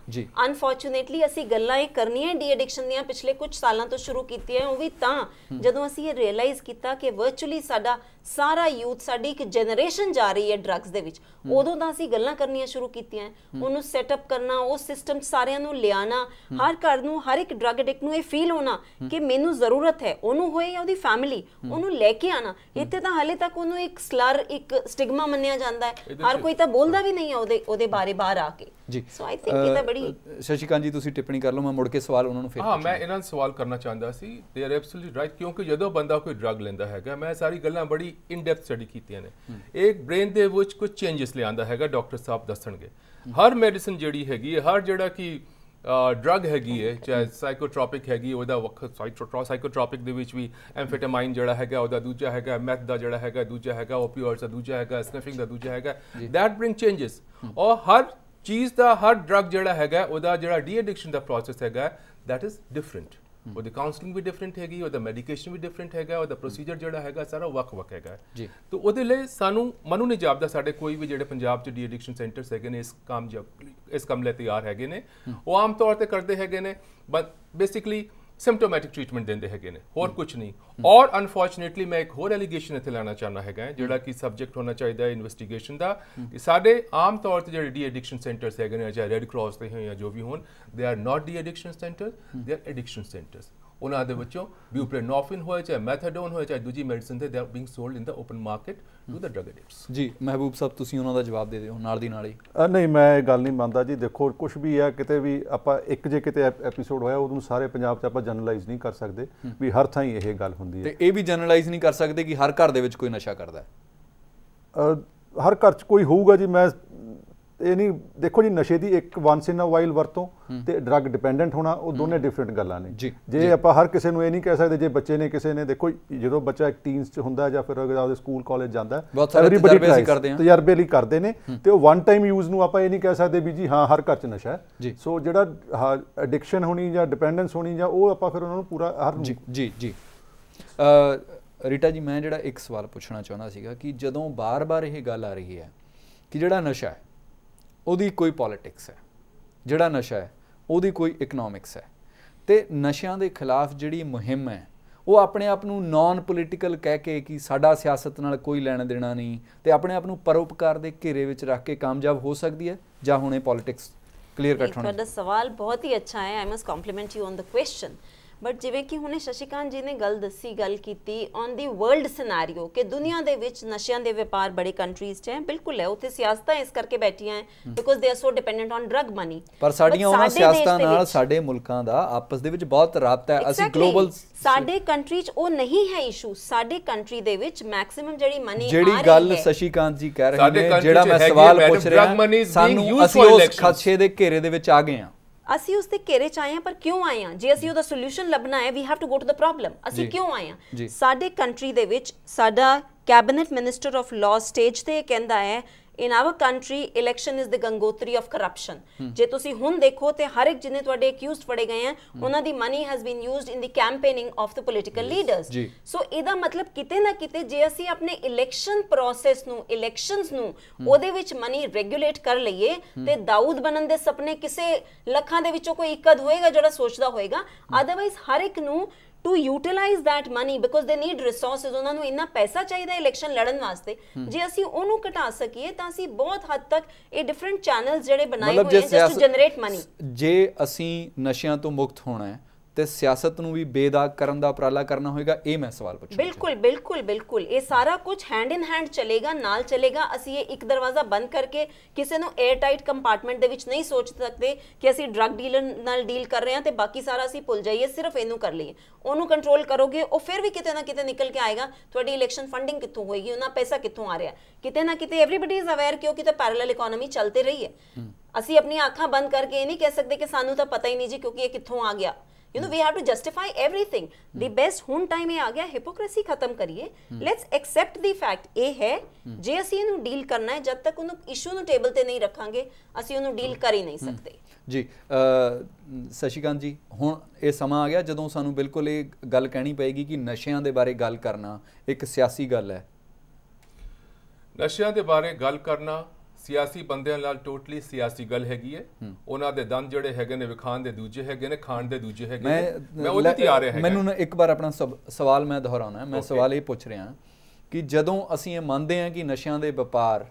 ਅਨਫੋਰਚੂਨੇਟਲੀ ਅਸੀਂ ਗੱਲਾਂ ਇਹ ਕਰਨੀਆਂ ਡੀ ਐਡਿਕਸ਼ਨ ਦੀਆਂ ਪਿਛਲੇ ਕੁਝ ਸਾਲਾਂ ਤੋਂ ਸ਼ੁਰੂ ਕੀਤੀਆਂ ਉਹ ਵੀ ਤਾਂ ਜਦੋਂ ਅਸੀਂ ਇਹ ਰਿਅਲਾਈਜ਼ ਕੀਤਾ ਕਿ ਵਰਚੁਅਲੀ ਸਾਡਾ ਸਾਰਾ ਯੂਥ ਸਾਡੀ ਇੱਕ ਜਨਰੇਸ਼ਨ ਜਾ ਰਹੀ ਹੈ ਡਰੱਗਸ ਦੇ ਵਿੱਚ ਉਦੋਂ ਤਾਂ ਅਸੀਂ ਗੱਲਾਂ ਕਰਨੀਆਂ ਸ਼ੁਰੂ ਕੀਤੀਆਂ ਉਹਨੂੰ ਸੈਟਅਪ ਕਰਨਾ ਉਹ ਸਿਸਟਮ ਸਾਰਿਆਂ ਨੂੰ ਲਿਆਣਾ ਹਰ ਘਰ ਨੂੰ ਹਰ ਇੱਕ ਡਰੱਗ ਐਡਿਕਟ ਨੂੰ ਇਹ ਫੀਲ ਹੋਣਾ ਕਿ ਮੈਨੂੰ ਜ਼ਰੂਰਤ ਹੈ ਉਹਨੂੰ ਹੋਏ ਜਾਂ ਉਹਦੀ ਫੈਮਿਲੀ ਉਹਨੂੰ ਲੈ ਕੇ ਆਣਾ ਇੱਥੇ ਤਾਂ ਹਾਲੇ ਤੱਕ ਉਹਨੂੰ ਇੱਕ ਸਲਰ ਇੱਕ ਸਟਿਗਮਾ ਮੰਨਿਆ ਜਾਂਦਾ ਹੈ ਹਰ ਕੋਈ ਤਾਂ ਬੋਲਦਾ ਵੀ ਨਹੀਂ ਹੈ ਉਹਦੇ ਉਹਦੇ ਬਾਰੇ ਬਾਹਰ ਆ ਕੇ ਜੀ ਸੋ ਆਈ ਥਿੰਕ ਇਹ ਤਾਂ ਬੜੀ ਸ਼ਸ਼ੀਕਾਂ ਜੀ ਤੁਸੀਂ ਟਿੱਪਣੀ ਕਰ ਲਓ ਮੈਂ ਮੁੜ ਕੇ ਸਵਾਲ ਉਹਨਾਂ ਨੂੰ ਫੇਰ ਹਾਂ ਮੈਂ ਇਹਨਾਂ ਨੂੰ ਸਵਾਲ ਕਰਨਾ ਚਾਹੁੰਦਾ ਸੀ ਦੇ ਆਰ ਐਬਸੋਲੂਟਲੀ ਰਾਈਟ ਕਿਉਂਕਿ ਜਦੋਂ ਬੰਦਾ ਕੋਈ ਡਰੱਗ ਲੈਂਦਾ ਹੈਗਾ ਮੈਂ ਸਾਰੀ ਗੱਲਾਂ ਬੜੀ ਇਨ ਡੈਪਥ ਸਟੱਡੀ ਕੀਤੀਆਂ ਨੇ ਇਹ ਬ੍ਰੇਨ ਦੇ ਵਿੱਚ ਕੁਝ ਚੇਂਜਸ ਲਿਆਂਦਾ ਹੈਗਾ ਡਾਕਟਰ ਸਾਹਿਬ ਦੱਸਣਗੇ ਹਰ ਮੈਡੀਸਨ ਜਿਹੜੀ ਹੈਗੀ ਹੈ ਹਰ ਜਿਹੜਾ ਕਿ ਡਰਗ ਹੈਗੀ ਹੈ ਚਾਹੇ ਸਾਈਕੋਟ੍ਰੋਪਿਕ ਹੈਗੀ ਉਹਦਾ ਵਕਤ ਸਾਈਕੋਟ੍ਰੋਪਿਕ ਦੇ ਵਿੱਚ ਵੀ ਐਮਫੇਟਾਮਾਈਨ ਜਿਹੜਾ ਹੈਗਾ ਉਹਦਾ ਦੂਜਾ ਹੈਗਾ ਮੈਥ ਦਾ ਜਿਹੜਾ ਹੈਗਾ ਦੂਜਾ ਹੈਗਾ ਓਪੀਓਇਡਸ ਦਾ ਦੂਜਾ ਹੈਗਾ ਸਨਫਿੰਗ ਦਾ ਦੂਜਾ ਹੈਗਾ ਥੈਟ ਬ੍ਰਿੰਗ ਚੇਂजेस ਔਰ ਹਰ ਚੀਜ਼ ਦਾ ਹਰ ਡਰਗ ਜਿਹੜਾ ਹੈਗਾ ਉਹਦਾ ਜਿਹੜਾ ਡੀ ਐਡਿਕਸ਼ਨ ਦਾ ਪ੍ਰੋਸੈਸ ਹੈਗਾ ਥੈਟ ਇਜ਼ ਡਿਫਰੈਂਟ ਉਹਦੀ ਕਾਉਂਸਲਿੰਗ ਵੀ ਡਿਫਰੈਂਟ ਹੈਗੀ ਉਹਦਾ ਮੈਡੀਕੇਸ਼ਨ ਵੀ ਡਿਫਰੈਂਟ ਹੈਗਾ ਉਹਦਾ ਪ੍ਰੋਸੀਜਰ ਜਿਹੜਾ ਹੈਗਾ ਸਾਰਾ ਵੱਖ-ਵੱਖ ਹੈਗਾ ਜੀ ਤੋਂ ਉਹਦੇ ਲਈ ਸਾਨੂੰ ਮਨੂ ਨੇ ਜਾਪਦਾ ਸਾਡੇ ਕੋਈ ਵੀ ਜਿਹੜੇ ਪੰਜਾਬ 'ਚ ਡੀ ਐਡਿਕਸ਼ਨ ਸੈਂਟਰ ਹੈਗੇ ਨੇ ਇਸ ਕੰਮ ਇਸ ਕੰਮ ਲਈ ਤਿਆਰ ਹੈਗੇ ਨੇ ਉਹ ਆਮ ਤੌਰ ਤੇ ਕਰਦੇ ਹੈਗੇ ਨੇ ਬਟ ਬੇਸਿਕਲੀ ਸਿੰਪਟੋਮੈਟਿਕ ਟ੍ਰੀਟਮੈਂਟ ਦਿੰਦੇ ਹੈਗੇ ਨੇ ਹੋਰ ਕੁਝ ਨਹੀਂ ਔਰ ਅਨਫੋਰਚੂਨੇਟਲੀ ਮੈਂ ਇੱਕ ਹੋਰ ਐਲੀਗੇਸ਼ਨ ਇੱਥੇ ਲਾਣਾ ਚਾਹਨਾ ਹੈਗਾ ਜਿਹੜਾ ਕਿ ਸਬਜੈਕਟ ਹੋਣਾ ਚਾਹੀਦਾ ਹੈ ਇਨਵੈਸਟੀਗੇਸ਼ਨ ਦਾ ਕਿ ਸਾਡੇ ਆਮ ਤੌਰ ਤੇ ਜਿਹੜੇ ਡੀ ਐਡਿਕਸ਼ਨ ਸੈਂਟਰਸ ਹੈਗੇ ਨੇ ਜਾਂ ਰੈੱਡ ਕਰਾਸ ਦੇ ਹੋਣ ਜਾਂ ਜੋ ਵੀ ਹੋਣ they are not de addiction centre they are addiction centres ਉਹਨਾਂ ਦੇ ਵਿੱਚੋਂ ਬਿਊਪ੍ਰੇਨੋਫਿਨ ਹੋਏ ਚਾਹੇ ਮੈਥਾਡੋਨ ਹੋਏ ਚਾਹੇ ਦੂਜੀ ਮੈਡੀਸਿਨ ਤੇ they are being sold in the open market to the drug addicts ਜੀ ਮਹਿਬੂਬ ਸਾਹਿਬ ਤੁਸੀਂ ਉਹਨਾਂ ਦਾ ਜਵਾਬ ਦੇ ਦਿਓ ਨਾਲ ਦੀ ਨਾਲ ਹੀ ਨਹੀਂ ਮੈਂ ਇਹ ਗੱਲ ਨਹੀਂ ਮੰਨਦਾ ਜੀ ਦੇਖੋ ਕੁਝ ਵੀ ਆ ਕਿਤੇ ਵੀ ਆਪਾਂ ਇੱਕ ਜੇ ਕਿਤੇ ਐਪੀਸੋਡ ਹੋਇਆ ਉਹਨੂੰ ਸਾਰੇ ਪੰਜਾਬ 'ਚ ਆਪਾਂ ਜਨਰਲਾਈਜ਼ ਨਹੀਂ ਕਰ ਸਕਦੇ ਵੀ ਹਰ ਥਾਂ ਹੀ ਇਹ ਗੱਲ ਹੁੰਦੀ ਹੈ ਤੇ ਇਹ ਵੀ ਜਨਰਲਾਈਜ਼ ਨਹੀਂ ਕਰ ਸਕਦੇ ਕਿ ਹਰ ਘਰ ਦੇ ਵਿੱਚ ਕੋਈ ਨਸ਼ਾ ਕਰਦਾ ਹੈ ਹਰ ਘਰ 'ਚ ਕੋਈ ਹੋਊਗਾ ਜੀ ਮੈਂ ਨਹੀਂ ਦੇਖੋ ਜੀ ਨਸ਼ੇ ਦੀ ਇੱਕ ਵਾਂਸ ਇਨ ਅ ਵਾਈਲ ਵਰਤੋਂ ਤੇ ਡਰੱਗ ਡਿਪੈਂਡੈਂਟ ਹੋਣਾ ਉਹ ਦੋਨੇ ਡਿਫਰੈਂਟ ਗੱਲਾਂ ਨੇ ਜੇ ਆਪਾਂ ਹਰ ਕਿਸੇ ਨੂੰ ਇਹ ਨਹੀਂ ਕਹਿ ਸਕਦੇ ਜੇ ਬੱਚੇ ਨੇ ਕਿਸੇ ਨੇ ਦੇਖੋ ਜਦੋਂ ਬੱਚਾ ਇੱਕ ਟੀਨਸ 'ਚ ਹੁੰਦਾ ਜਾਂ ਫਿਰ ਅਗਰ ਆਪਦੇ ਸਕੂਲ ਕਾਲਜ ਜਾਂਦਾ ਐਵਰੀਬਾਡੀ ਟ੍ਰਾਈ ਕਰਦੇ ਆ ਤਜਰਬੇ ਲਈ ਕਰਦੇ ਨੇ ਤੇ ਉਹ ਵਨ ਟਾਈਮ ਯੂਜ਼ ਨੂੰ ਆਪਾਂ ਇਹ ਨਹੀਂ ਕਹਿ ਸਕਦੇ ਵੀ ਜੀ ਹਾਂ ਹਰ ਘਰ 'ਚ ਨਸ਼ਾ ਹੈ ਸੋ ਜਿਹੜਾ ਐਡਿਕਸ਼ਨ ਹੋਣੀ ਜਾਂ ਡਿਪੈਂਡੈਂਸ ਹੋਣੀ ਜਾਂ ਉਹ ਆਪਾਂ ਫਿਰ ਉਹਨਾਂ ਨੂੰ ਪੂਰਾ ਹਰ ਜੀ ਜੀ ਜੀ ਰੀਟਾ ਜੀ ਮੈਂ ਜਿਹੜਾ ਇੱਕ ਸਵਾਲ ਪੁੱਛਣਾ ਚਾਹੁੰਦਾ ਸੀਗਾ ਕਿ ਜਦੋਂ ਬਾਰ-ਬਾਰ ਇਹ ਗੱਲ ਆ ਰਹੀ ਹੈ ਕਿ ਜਿਹੜਾ ਨਸ਼ਾ ਹੈ ਉਹਦੀ ਕੋਈ ਪੋਲਿਟਿਕਸ ਹੈ ਜਿਹੜਾ ਨਸ਼ਾ ਹੈ ਉਹਦੀ ਕੋਈ ਇਕਨੋਮਿਕਸ ਹੈ ਤੇ ਨਸ਼ਿਆਂ ਦੇ ਖਿਲਾਫ ਜਿਹੜੀ ਮੁਹਿੰਮ ਹੈ ਉਹ ਆਪਣੇ ਆਪ ਨੂੰ ਨਾਨ ਪੋਲਿਟੀਕਲ ਕਹਿ ਕੇ ਕਿ ਸਾਡਾ ਸਿਆਸਤ ਨਾਲ ਕੋਈ ਲੈਣਾ ਦੇਣਾ ਨਹੀਂ ਤੇ ਆਪਣੇ ਆਪ ਨੂੰ ਪਰਉਪਕਾਰ ਦੇ ਘੇਰੇ ਵਿੱਚ ਰੱਖ ਕੇ ਕਾਮਯਾਬ ਹੋ ਸਕਦੀ ਹੈ ਜਾਂ ਹੁਣੇ ਪੋਲਿਟਿਕਸ ਕਲੀਅਰ ਕੱਟ ਹੋਣੀ ਤੁਹਾਡਾ ਸਵਾਲ ਬਹੁਤ ਹੀ ਅੱਛਾ ਹੈ I must compliment you on the question but ਜਿਵੇਂ ਕਿ ਹੁਣੇ ਸ਼ਸ਼ੀਕਾਂਤ ਜੀ ਨੇ ਗੱਲ ਦੱਸੀ ਗੱਲ ਕੀਤੀ ਔਨ ਦੀ ਵਰਲਡ ਸਿਨੈਰੀਓ ਕਿ ਦੁਨੀਆ ਦੇ ਵਿੱਚ ਨਸ਼ਿਆਂ ਦੇ ਵਪਾਰ ਬੜੇ ਕੰਟਰੀਜ਼ 'ਚ ਹੈ ਬਿਲਕੁਲ ਹੈ ਉੱਥੇ ਸਿਆਸਤਾਂ ਇਸ ਕਰਕੇ ਬੈਠੀਆਂ ਹੈ because they are so dependent on drug money ਪਰ ਸਾਡੀਆਂ ਉਹਨਾਂ ਸਿਆਸਤਾਂ ਨਾਲ ਸਾਡੇ ਮੁਲਕਾਂ ਦਾ ਆਪਸ ਦੇ ਵਿੱਚ ਬਹੁਤ ਰابطਾ ਹੈ ਅਸੀਂ ਗਲੋਬਲ ਸਾਡੇ ਕੰਟਰੀ 'ਚ ਉਹ ਨਹੀਂ ਹੈ ਇਸ਼ੂ ਸਾਡੇ ਕੰਟਰੀ ਦੇ ਵਿੱਚ ਮੈਕਸਿਮਮ ਜਿਹੜੀ ਮਨੀ ਆ ਰਹੀ ਹੈ ਜਿਹੜੀ ਗੱਲ ਸ਼ਸ਼ੀਕਾਂਤ ਜੀ ਕਹਿ ਰਹੇ ਨੇ ਜਿਹੜਾ ਮੈਂ ਸਵਾਲ ਪੁੱਛ ਰਿਹਾ ਸਾਨੂੰ ਅਸੀਂ ਉਸ ਖਦਸ਼ੇ ਦੇ ਘੇਰੇ ਦੇ ਵਿੱਚ ਆ ਗਏ ਹਾਂ ਅਸੀਂ ਉਸ ਤੇ ਘੇਰੇ ਚ ਆਏ ਆ ਪਰ ਕਿਉਂ ਆਏ ਆ ਜੇ ਅਸੀਂ ਉਹਦਾ ਸੋਲੂਸ਼ਨ ਲੱਭਣਾ ਹੈ we have to go to the problem ਅਸੀਂ ਕਿਉਂ ਆਏ ਆ ਸਾਡੇ ਕੰਟਰੀ ਦੇ ਵਿੱਚ ਸਾਡਾ cabinet minister of law stage ਤੇ ਕਹਿੰਦਾ ਹੈ in our country election is the Gangotri of corruption ਜੇ ਤੁਸੀਂ ਹੁਣ ਦੇਖੋ ਤੇ ਹਰ ਇੱਕ ਜਿੰਨੇ ਤੁਹਾਡੇ ਅਕਿਊਜ਼ਡ ਫੜੇ ਗਏ ਆ ਉਹਨਾਂ ਦੀ money has been used in the campaigning of the political leaders so ਇਹਦਾ ਮਤਲਬ ਕਿਤੇ ਨਾ ਕਿਤੇ ਜੇ ਅਸੀਂ ਆਪਣੇ ਇਲੈਕਸ਼ਨ ਪ੍ਰੋਸੈਸ ਨੂੰ ਇਲੈਕਸ਼ਨਸ ਨੂੰ ਉਹਦੇ ਵਿੱਚ ਮਨੀ ਰੈਗੂਲੇਟ ਕਰ ਲਈਏ ਤੇ ਦਾਊਦ ਬਣਨ ਦੇ ਸੁਪਨੇ ਕਿਸੇ ਲੱਖਾਂ ਦੇ ਵਿੱਚੋਂ ਕੋਈ ਇੱਕਦ ਹੋਏਗਾ ਜਿਹੜਾ ਸੋਚਦਾ ਹੋਏਗਾ ਆਦਰਵਾਇਜ਼ ਹਰ ਇੱਕ ਨੂੰ to utilise that money because they need resources ਉਹਨਾਂ ਨੂੰ ਇੰਨਾ ਪੈਸਾ ਚਾਹੀਦਾ ਇਲੈਕਸ਼ਨ ਲੜਨ ਵਾਸਤੇ ਜੇ ਅਸੀਂ ਉਹਨੂੰ ਘਟਾ ਸਕੀਏ ਤਾਂ ਅਸੀਂ ਬਹੁਤ ਹੱਦ ਤੱਕ ਇਹ ਡਿਫਰੈਂਟ ਚੈਨਲਸ ਜਿਹੜੇ ਬਣਾਏ ਹੋਏ ਹਨ ਜਸਟ ਟੂ ਜਨਰੇਟ ਮਨੀ ਜੇ ਅਸੀਂ ਨਸ਼ਿਆਂ ਤੋਂ ਮੁਕਤ ਹੋਣਾ ਹੈ ਤੇ ਸਿਆਸਤ ਨੂੰ ਵੀ ਬੇਦਾਗ ਕਰਨ ਦਾ ਉਪਰਾਲਾ ਕਰਨਾ ਹੋਏਗਾ ਇਹ ਮੈਂ ਸਵਾਲ ਪੁੱਛਣਾ ਬਿਲਕੁਲ ਬਿਲਕੁਲ ਬਿਲਕੁਲ ਇਹ ਸਾਰਾ ਕੁਝ ਹੈਂਡ ਇਨ ਹੈਂਡ ਚੱਲੇਗਾ ਨਾਲ ਚੱਲੇਗਾ ਅਸੀਂ ਇਹ ਇੱਕ ਦਰਵਾਜ਼ਾ ਬੰਦ ਕਰਕੇ ਕਿਸੇ ਨੂੰ 에ਅਰ ਟਾਈਟ ਕੰਪਾਰਟਮੈਂਟ ਦੇ ਵਿੱਚ ਨਹੀਂ ਸੋਚ ਸਕਦੇ ਕਿ ਅਸੀਂ ਡਰੱਗ ਡੀਲਰ ਨਾਲ ਡੀਲ ਕਰ ਰਹੇ ਹਾਂ ਤੇ ਬਾਕੀ ਸਾਰਾ ਅਸੀਂ ਭੁੱਲ ਜਾਈਏ ਸਿਰਫ ਇਹਨੂੰ ਕਰ ਲਈਏ ਉਹਨੂੰ ਕੰਟਰੋਲ ਕਰੋਗੇ ਉਹ ਫਿਰ ਵੀ ਕਿਤੇ ਨਾ ਕਿਤੇ ਨਿਕਲ ਕੇ ਆਏਗਾ ਤੁਹਾਡੀ ਇਲੈਕਸ਼ਨ ਫੰਡਿੰਗ ਕਿੱਥੋਂ ਹੋਏਗੀ ਉਹਨਾਂ ਪੈਸਾ ਕਿੱਥੋਂ ਆ ਰਿਹਾ ਕਿਤੇ ਨਾ ਕਿਤੇ ਐਵਰੀਬਾਡੀ ਇਜ਼ ਅਵੇਅਰ ਕਿਉਂਕਿ ਤਾਂ ਪੈਰਲਲ ਇਕਨੋਮੀ ਚੱਲਤੇ ਰਹੀ ਹੈ ਅਸੀਂ ਆਪਣੀ ਅੱਖਾਂ ਬੰਦ ਕਰਕੇ ਇਹ ਨਹੀਂ ਕਹਿ ਸਕਦੇ ਕਿ ਸਾਨੂੰ ਤਾਂ ਪਤਾ ਹੀ ਨਹੀਂ ਜੀ ਕਿਉਂਕਿ ਇਹ ਕਿੱਥੋਂ ਆ ਗਿਆ you know we have to justify everything the best ਹੁਣ ਟਾਈਮ ਇਹ ਆ ਗਿਆ ਹਿਪੋਕ੍ਰੇਸੀ ਖਤਮ ਕਰੀਏ ਲੈਟਸ ਐਕਸੈਪਟ ਦੀ ਫੈਕਟ ਇਹ ਹੈ ਜੇ ਅਸੀਂ ਇਹਨੂੰ ਡੀਲ ਕਰਨਾ ਹੈ ਜਦ ਤੱਕ ਉਹਨੂੰ ਇਸ਼ੂ ਨੂੰ ਟੇਬਲ ਤੇ ਨਹੀਂ ਰੱਖਾਂਗੇ ਅਸੀਂ ਉਹਨੂੰ ਡੀਲ ਕਰ ਹੀ ਨਹੀਂ ਸਕਦੇ ਜੀ ਸਸ਼ੀਕਾਂਤ ਜੀ ਹੁਣ ਇਹ ਸਮਾਂ ਆ ਗਿਆ ਜਦੋਂ ਸਾਨੂੰ ਬਿਲਕੁਲ ਇਹ ਗੱਲ ਕਹਿਣੀ ਪਏਗੀ ਕਿ ਨਸ਼ਿਆਂ ਦੇ ਬਾਰੇ ਗੱਲ ਕਰਨਾ ਇੱਕ ਸਿਆਸੀ ਗੱਲ ਹੈ ਨਸ਼ਿਆਂ ਦੇ ਬਾਰੇ ਗੱਲ ਕਰਨਾ ਸਿਆਸੀ ਬੰਦਿਆਂ ਨਾਲ ਟੋਟਲੀ ਸਿਆਸੀ ਗੱਲ ਹੈਗੀ ਹੈ ਉਹਨਾਂ ਦੇ ਦੰਦ ਜਿਹੜੇ ਹੈਗੇ ਨੇ ਵਿਖਾਣ ਦੇ ਦੂਜੇ ਹੈਗੇ ਨੇ ਖਾਣ ਦੇ ਦੂਜੇ ਹੈਗੇ ਮੈਂ ਉਹਦੇ ਤੇ ਆ ਰਿਹਾ ਹਾਂ ਮੈਨੂੰ ਇੱਕ ਵਾਰ ਆਪਣਾ ਸਵਾਲ ਮੈਂ ਦੁਹਰਾਉਣਾ ਮੈਂ ਸਵਾਲ ਇਹ ਪੁੱਛ ਰਿਹਾ ਕਿ ਜਦੋਂ ਅਸੀਂ ਇਹ ਮੰਨਦੇ ਹਾਂ ਕਿ ਨਸ਼ਿਆਂ ਦੇ ਵਪਾਰ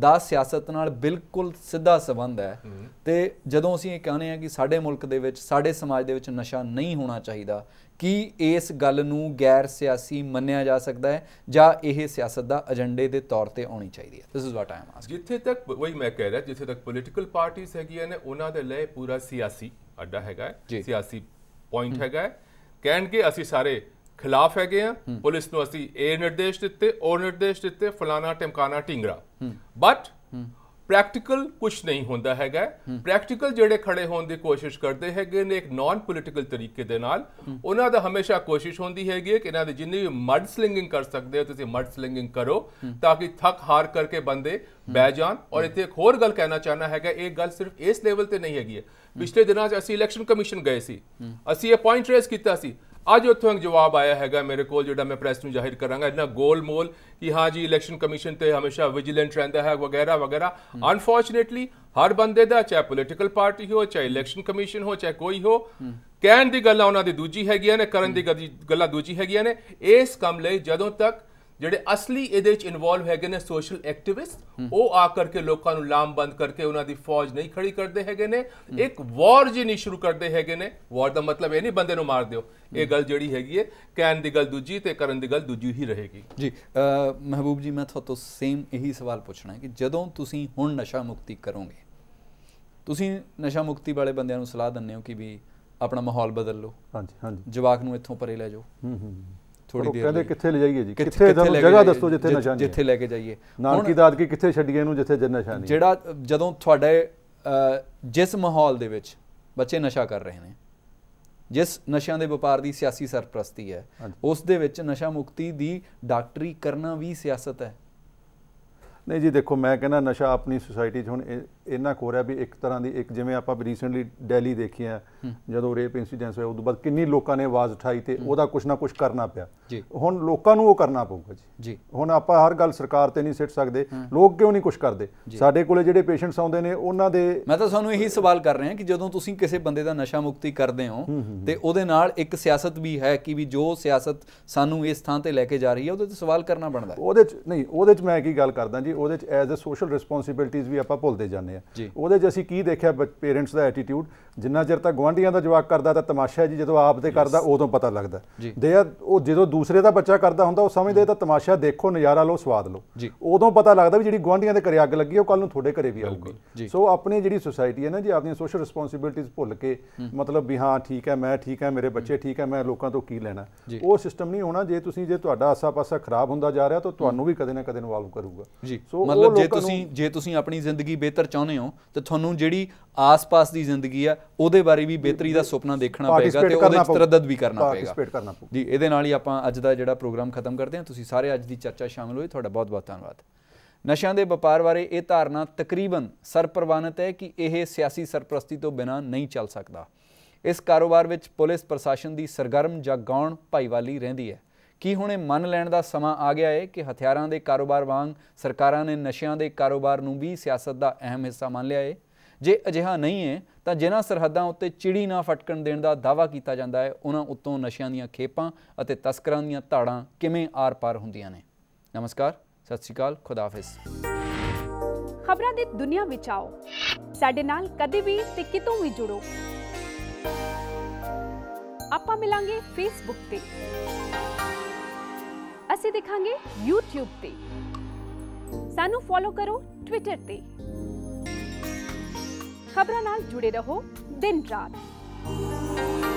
ਦਾ ਸਿਆਸਤ ਨਾਲ ਬਿਲਕੁਲ ਸਿੱਧਾ ਸਬੰਧ ਹੈ ਤੇ ਜਦੋਂ ਅਸੀਂ ਇਹ ਕਹਿੰਦੇ ਆ ਕਿ ਸਾਡੇ ਮੁਲਕ ਦੇ ਵਿੱਚ ਸਾਡੇ ਸਮਾਜ ਦੇ ਵਿੱਚ ਨਸ਼ਾ ਨਹੀਂ ਹੋਣਾ ਚਾਹੀਦਾ ਕੀ ਇਸ ਗੱਲ ਨੂੰ ਗੈਰ ਸਿਆਸੀ ਮੰਨਿਆ ਜਾ ਸਕਦਾ ਹੈ ਜਾਂ ਇਹ ਸਿਆਸਤ ਦਾ ਏਜੰਡੇ ਦੇ ਤੌਰ ਤੇ ਆਉਣੀ ਚਾਹੀਦੀ ਹੈ this is what I am ask ਜਿੱਥੇ ਤੱਕ ਵਹੀ ਮੈਂ ਕਹਿ ਰਿਹਾ ਜਿੱਥੇ ਤੱਕ ਪੋਲਿਟੀਕਲ ਪਾਰਟੀਆਂ ਹੈਗੀਆਂ ਨੇ ਉਹਨਾਂ ਦੇ ਲਈ ਪੂਰਾ ਸਿਆਸੀ ਅੱਡਾ ਹੈਗਾ ਸਿਆਸੀ ਪੁਆਇੰਟ ਹੈਗਾ ਕਿ ਅਸੀਂ ਸਾਰੇ ਖਿਲਾਫ ਹੈਗੇ ਆ ਪੁਲਿਸ ਨੂੰ ਅਸੀਂ ਇਹ ਨਿਰਦੇਸ਼ ਦਿੱਤੇ ਉਹ ਨਿਰਦੇਸ਼ ਦਿੱਤੇ ਫਲਾਣਾ ਟਿਮਕਾਣਾ ਟਿੰਗਰਾ ਬਟ ਪ੍ਰੈਕਟੀਕਲ ਕੁਝ ਨਹੀਂ ਹੁੰਦਾ ਹੈਗਾ ਪ੍ਰੈਕਟੀਕਲ ਜਿਹੜੇ ਖੜੇ ਹੋਣ ਦੀ ਕੋਸ਼ਿਸ਼ ਕਰਦੇ ਹੈਗੇ ਨੇ ਇੱਕ ਨਾਨ ਪੋਲੀਟੀਕਲ ਤਰੀਕੇ ਦੇ ਨਾਲ ਉਹਨਾਂ ਦਾ ਹਮੇਸ਼ਾ ਕੋਸ਼ਿਸ਼ ਹੁੰਦੀ ਹੈਗੀ ਕਿ ਇਹਨਾਂ ਦੇ ਜਿੰਨੇ ਵੀ ਮਡ ਸਲਿੰਗਿੰਗ ਕਰ ਸਕਦੇ ਹੋ ਤੁਸੀਂ ਮਡ ਸਲਿੰਗਿੰਗ ਕਰੋ ਤਾਂ ਕਿ ਥੱਕ ਹਾਰ ਕਰਕੇ ਬੰਦੇ ਬਹਿ ਜਾਣ ਔਰ ਇੱਥੇ ਇੱਕ ਹੋਰ ਗੱਲ ਕਹਿਣਾ ਚਾਹਨਾ ਹੈਗਾ ਇਹ ਗੱਲ ਸਿਰਫ ਇਸ ਲੈਵਲ ਤੇ ਨਹੀਂ ਹੈਗੀ ਪਿਛਲੇ ਦਿਨਾਂ 'ਚ ਅਸੀਂ ਇਲੈਕਸ਼ਨ ਕਮਿਸ਼ਨ ਗਏ ਸੀ ਅਸੀਂ ਇਹ ਪੁਆਇੰਟ ਰੇਸ ਕੀਤਾ ਸੀ ਅੱਜ ਉੱਥੋਂ ਇੱਕ ਜਵਾਬ ਆਇਆ ਹੈਗਾ ਮੇਰੇ ਕੋਲ ਜਿਹੜਾ ਮੈਂ ਪ੍ਰੈਸ ਨੂੰ ਜ਼ਾਹਿਰ ਕਰਾਂਗਾ ਇਹਨਾਂ ਗੋਲ ਮੋਲ ਕਿ ਹਾਂ ਜੀ ਇਲੈਕਸ਼ਨ ਕਮਿਸ਼ਨ ਤੇ ਹਮੇਸ਼ਾ ਵਿਜੀਲੈਂਟ ਰਹਿੰਦਾ ਹੈ ਵਗੈਰਾ ਵਗੈਰਾ ਅਨਫੋਰਚੂਨੇਟਲੀ ਹਰ ਬੰਦੇ ਦਾ ਚਾਹੇ ਪੋਲੀਟੀਕਲ ਪਾਰਟੀ ਹੋ ਚਾਹੇ ਇਲੈਕਸ਼ਨ ਕਮਿਸ਼ਨ ਹੋ ਚਾਹੇ ਕੋਈ ਹੋ ਕਹਿਣ ਦੀ ਗੱਲਾਂ ਉਹਨਾਂ ਦੀ ਦੂਜੀ ਹੈਗੀਆਂ ਨੇ ਕਰਨ ਦੀ ਗੱਲਾਂ ਦੂਜੀ ਹੈਗੀਆਂ ਨੇ ਇਸ ਕੰਮ ਲਈ ਜਦੋਂ ਤੱਕ ਜਿਹੜੇ ਅਸਲੀ ਇਹਦੇ ਵਿੱਚ ਇਨਵੋਲਵ ਹੈਗੇ ਨੇ ਸੋਸ਼ਲ ਐਕਟਿਵਿਸਟ ਉਹ ਆ ਕਰਕੇ ਲੋਕਾਂ ਨੂੰ ਲਾਮਬੰਦ ਕਰਕੇ ਉਹਨਾਂ ਦੀ ਫੌਜ ਨਹੀਂ ਖੜੀ ਕਰਦੇ ਹੈਗੇ ਨੇ ਇੱਕ ਵਾਰ ਜੀ ਨਹੀਂ ਸ਼ੁਰੂ ਕਰਦੇ ਹੈਗੇ ਨੇ ਵਾਰ ਦਾ ਮਤਲਬ ਇਹ ਨਹੀਂ ਬੰਦੇ ਨੂੰ ਮਾਰ ਦਿਓ ਇਹ ਗੱਲ ਜਿਹੜੀ ਹੈਗੀ ਹੈ ਕਹਿਣ ਦੀ ਗੱਲ ਦੂਜੀ ਤੇ ਕਰਨ ਦੀ ਗੱਲ ਦੂਜੀ ਹੀ ਰਹੇਗੀ ਜੀ ਮਹਿਬੂਬ ਜੀ ਮੈਂ ਤੁਹਾਨੂੰ ਸੇਮ ਇਹੀ ਸਵਾਲ ਪੁੱਛਣਾ ਹੈ ਕਿ ਜਦੋਂ ਤੁਸੀਂ ਹੁਣ ਨਸ਼ਾ ਮੁਕਤੀ ਕਰੋਗੇ ਤੁਸੀਂ ਨਸ਼ਾ ਮੁਕਤੀ ਵਾਲੇ ਬੰਦਿਆਂ ਨੂੰ ਸਲਾਹ ਦਿੰਦੇ ਹੋ ਕਿ ਵੀ ਆਪਣਾ ਮਾਹੌਲ ਬਦਲ ਲਓ ਹਾਂਜੀ ਹਾਂਜੀ ਜਵਾਕ ਨੂੰ ਇੱਥੋਂ ਪਰੇ ਲੈ ਜਾਓ ਹੂੰ ਹੂੰ ਥੋੜੀ ਦੇਰ ਕਹਿੰਦੇ ਕਿੱਥੇ ਲੈ ਜਾਈਏ ਜੀ ਕਿੱਥੇ ਜਗ੍ਹਾ ਦੱਸੋ ਜਿੱਥੇ ਨਿਸ਼ਾਨੀ ਜਿੱਥੇ ਲੈ ਕੇ ਜਾਈਏ ਨਾਨਕੀ ਦਾਦਕੀ ਕਿੱਥੇ ਛੱਡੀਏ ਇਹਨੂੰ ਜਿੱਥੇ ਜਨ ਨਿਸ਼ਾਨੀ ਜਿਹੜਾ ਜਦੋਂ ਤੁਹਾਡੇ ਜਿਸ ਮਾਹੌਲ ਦੇ ਵਿੱਚ ਬੱਚੇ ਨਸ਼ਾ ਕਰ ਰਹੇ ਨੇ ਜਿਸ ਨਸ਼ਿਆਂ ਦੇ ਵਪਾਰ ਦੀ ਸਿਆਸੀ ਸਰਪ੍ਰਸਤੀ ਹੈ ਉਸ ਦੇ ਵਿੱਚ ਨਸ਼ਾ ਮੁਕਤੀ ਦੀ ਡਾਕਟਰੀ ਕਰਨਾ ਵੀ ਸਿਆਸਤ ਹੈ ਨਹੀਂ ਜੀ ਦੇਖੋ ਮੈਂ ਕਹਿੰਦਾ ਨਸ਼ਾ ਆਪਣੀ ਸੁਸਾਇਟੀ 'ਚ ਹੁਣ ਇੰਨਾ ਹੋ ਰਿਹਾ ਵੀ ਇੱਕ ਤਰ੍ਹਾਂ ਦੀ ਇੱਕ ਜਿਵੇਂ ਆਪਾਂ ਰੀਸੈਂਟਲੀ ਦਿੱਲੀ ਦੇਖੀ ਆ ਜਦੋਂ ਰੇਪ ਇਨਸੀਡੈਂਸ ਹੋਇਆ ਉਸ ਤੋਂ ਬਾਅਦ ਕਿੰਨੀ ਲੋਕਾਂ ਨੇ ਆਵਾਜ਼ ਉਠਾਈ ਤੇ ਉਹਦਾ ਕੁਝ ਨਾ ਕੁਝ ਕਰਨਾ ਪਿਆ ਹੁਣ ਲੋਕਾਂ ਨੂੰ ਉਹ ਕਰਨਾ ਪਊਗਾ ਜੀ ਹੁਣ ਆਪਾਂ ਹਰ ਗੱਲ ਸਰਕਾਰ ਤੇ ਨਹੀਂ ਸਿੱਟ ਸਕਦੇ ਲੋਕ ਕਿਉਂ ਨਹੀਂ ਕੁਝ ਕਰਦੇ ਸਾਡੇ ਕੋਲੇ ਜਿਹੜੇ ਪੇਸ਼ੈਂਟਸ ਆਉਂਦੇ ਨੇ ਉਹਨਾਂ ਦੇ ਮੈਂ ਤਾਂ ਤੁਹਾਨੂੰ ਇਹੀ ਸਵਾਲ ਕਰ ਰਿਹਾ ਕਿ ਜਦੋਂ ਤੁਸੀਂ ਕਿਸੇ ਬੰਦੇ ਦਾ ਨਸ਼ਾ ਮੁਕਤੀ ਕਰਦੇ ਹੋ ਤੇ ਉਹਦੇ ਨਾਲ ਇੱਕ ਸਿਆਸਤ ਵੀ ਹੈ ਕਿ ਵੀ ਜੋ ਸਿਆਸਤ ਸਾਨੂੰ ਇਸ ਥਾਂ ਤੇ ਲੈ ਕੇ ਜਾ ਰਹੀ ਹੈ ਉਹਦੇ ਤੇ ਸਵਾਲ ਕਰਨਾ ਬਣਦਾ ਉਹਦੇ ਚ ਨਹੀਂ ਉਹਦੇ ਚ ਮੈਂ ਕੀ ਗੱਲ ਕਰਦਾ ਜੀ ਉਹਦੇ ਚ ਐਜ਼ ਅ ਸੋਸ਼ਲ ਰਿਸਪੌਂਸਿਬਿਲਟੀਜ਼ ਵੀ ਆਪਾਂ ਭੁੱਲਦੇ ਜਾਂਦੇ ਜਾਂਦੇ ਆ ਉਹਦੇ ਜੇ ਅਸੀਂ ਕੀ ਦੇਖਿਆ ਪੇਰੈਂਟਸ ਦਾ ਐਟੀਟਿਊਡ ਜਿੰਨਾ ਚਿਰ ਤੱਕ ਗਵਾਂਢੀਆਂ ਦਾ ਜਵਾਕ ਕਰਦਾ ਤਾਂ ਤਮਾਸ਼ਾ ਜੀ ਜਦੋਂ ਆਪ ਤੇ ਕਰਦਾ ਉਦੋਂ ਪਤਾ ਲੱਗਦਾ ਦੇ ਆ ਉਹ ਜਦੋਂ ਦੂਸਰੇ ਦਾ ਬੱਚਾ ਕਰਦਾ ਹੁੰਦਾ ਉਹ ਸਮਝਦੇ ਤਾਂ ਤਮਾਸ਼ਾ ਦੇਖੋ ਨਜ਼ਾਰਾ ਲਓ ਸਵਾਦ ਲਓ ਉਦੋਂ ਪਤਾ ਲੱਗਦਾ ਵੀ ਜਿਹੜੀ ਗਵਾਂਢੀਆਂ ਦੇ ਘਰੇ ਅੱਗ ਲੱਗੀ ਉਹ ਕੱਲ ਨੂੰ ਤੁਹਾਡੇ ਘਰੇ ਵੀ ਆਊਗੀ ਸੋ ਆਪਣੀ ਜਿਹੜੀ ਸੋਸਾਇਟੀ ਹੈ ਨਾ ਜੀ ਆਪਣੀਆਂ ਸੋਸ਼ਲ ਰਿਸਪੌਂਸਿਬਿਲਟੀਆਂ ਭੁੱਲ ਕੇ ਮਤਲਬ ਵੀ ਹਾਂ ਠੀਕ ਹੈ ਮੈਂ ਠੀਕ ਹੈ ਮੇਰੇ ਬੱਚੇ ਠੀਕ ਹੈ ਮੈਂ ਲੋਕਾਂ ਤੋਂ ਕੀ ਲੈਣਾ ਉਹ ਸਿਸਟਮ ਨਹੀਂ ਹੋਣਾ ਜੇ ਤੁਸੀਂ ਜੇ ਤੁਹਾਡਾ ਆਸਾ-ਪਾਸਾ ਖਰਾਬ ਹੁੰਦਾ ਜਾ ਰਿਹਾ ਤਾਂ ਤੁਹਾਨੂੰ ਵੀ ਕਦੇ ਨਾ ਕਦੇ ਇਨਵੋਲਵ ਕਰੂਗਾ ਸੋ ਮਤਲਬ ਜੇ ਤੁਸੀਂ ਜੇ ਤੁਸੀਂ ਆਪਣੀ ਜ਼ਿੰਦਗੀ ਬਿਹਤਰ ਚਾਹੁੰਦੇ ਚਾਹੁੰਦੇ ਹੋ ਤੇ ਤੁਹਾਨੂੰ ਜਿਹੜੀ ਆਸ-ਪਾਸ ਦੀ ਜ਼ਿੰਦਗੀ ਆ ਉਹਦੇ ਬਾਰੇ ਵੀ ਬਿਹਤਰੀ ਦਾ ਸੁਪਨਾ ਦੇਖਣਾ ਪਏਗਾ ਤੇ ਉਹਦੇ ਵਿੱਚ ਤਰੱਦਦ ਵੀ ਕਰਨਾ ਪਏਗਾ ਜੀ ਇਹਦੇ ਨਾਲ ਹੀ ਆਪਾਂ ਅੱਜ ਦਾ ਜਿਹੜਾ ਪ੍ਰੋਗਰਾਮ ਖਤਮ ਕਰਦੇ ਹਾਂ ਤੁਸੀਂ ਸਾਰੇ ਅੱਜ ਦੀ ਚਰਚਾ ਸ਼ਾਮਲ ਹੋਏ ਤੁਹਾਡਾ ਬਹੁਤ-ਬਹੁਤ ਧੰਨਵਾਦ ਨਸ਼ਿਆਂ ਦੇ ਵਪਾਰ ਬਾਰੇ ਇਹ ਧਾਰਨਾ ਤਕਰੀਬਨ ਸਰਪ੍ਰਵਾਨਤ ਹੈ ਕਿ ਇਹ ਸਿਆਸੀ ਸਰਪ੍ਰਸਤੀ ਤੋਂ ਬਿਨਾਂ ਨਹੀਂ ਚੱਲ ਸਕਦਾ ਇਸ ਕਾਰੋਬਾਰ ਵਿੱਚ ਪੁਲਿਸ ਪ੍ਰਸ਼ਾਸਨ ਦੀ ਸਰਗਰਮ ਜਾਂ ਗੌਣ ਭਾਈਵਾਲੀ ਰਹਿੰਦੀ ਹੈ ਕੀ ਹੁਣ ਇਹ ਮੰਨ ਲੈਣ ਦਾ ਸਮਾਂ ਆ ਗਿਆ ਹੈ ਕਿ ਹਥਿਆਰਾਂ ਦੇ ਕਾਰੋਬਾਰ ਵਾਂਗ ਸਰਕਾਰਾਂ ਨੇ ਨਸ਼ਿਆਂ ਦੇ ਕਾਰੋਬਾਰ ਨੂੰ ਵੀ ਸਿਆਸਤ ਦਾ ਅਹਿਮ ਹਿੱਸਾ ਮੰਨ ਲਿਆ ਹੈ ਜੇ ਅਜਿਹਾ ਨਹੀਂ ਹੈ ਤਾਂ ਜਿਨ੍ਹਾਂ ਸਰਹੱਦਾਂ ਉੱਤੇ ਚਿੜੀ ਨਾ ਫਟਕਣ ਦੇਣ ਦਾ ਦਾਵਾ ਕੀਤਾ ਜਾਂਦਾ ਹੈ ਉਹਨਾਂ ਉੱਤੋਂ ਨਸ਼ਿਆਂ ਦੀਆਂ ਖੇਪਾਂ ਅਤੇ ਤਸਕਰਾਂ ਦੀਆਂ ਧਾੜਾਂ ਕਿਵੇਂ ਆਰ-ਪਾਰ ਹੁੰਦੀਆਂ ਨੇ ਨਮਸਕਾਰ ਸਤਿ ਸ਼੍ਰੀ ਅਕਾਲ ਖੁਦਾ ਹਾਫਿਜ਼ ਖਬਰਾਂ ਦੀ ਦੁਨੀਆ ਵਿੱਚ ਆਓ ਸਾਡੇ ਨਾਲ ਕਦੇ ਵੀ ਤੇ ਕਿਤੋਂ ਵੀ ਜੁੜੋ ਆਪਾਂ ਮਿਲਾਂਗੇ ਫੇਸਬੁੱਕ ਤੇ असि देखा यूट्यूब सू फॉलो करो ट्विटर से खबर जुड़े रहो दिन रात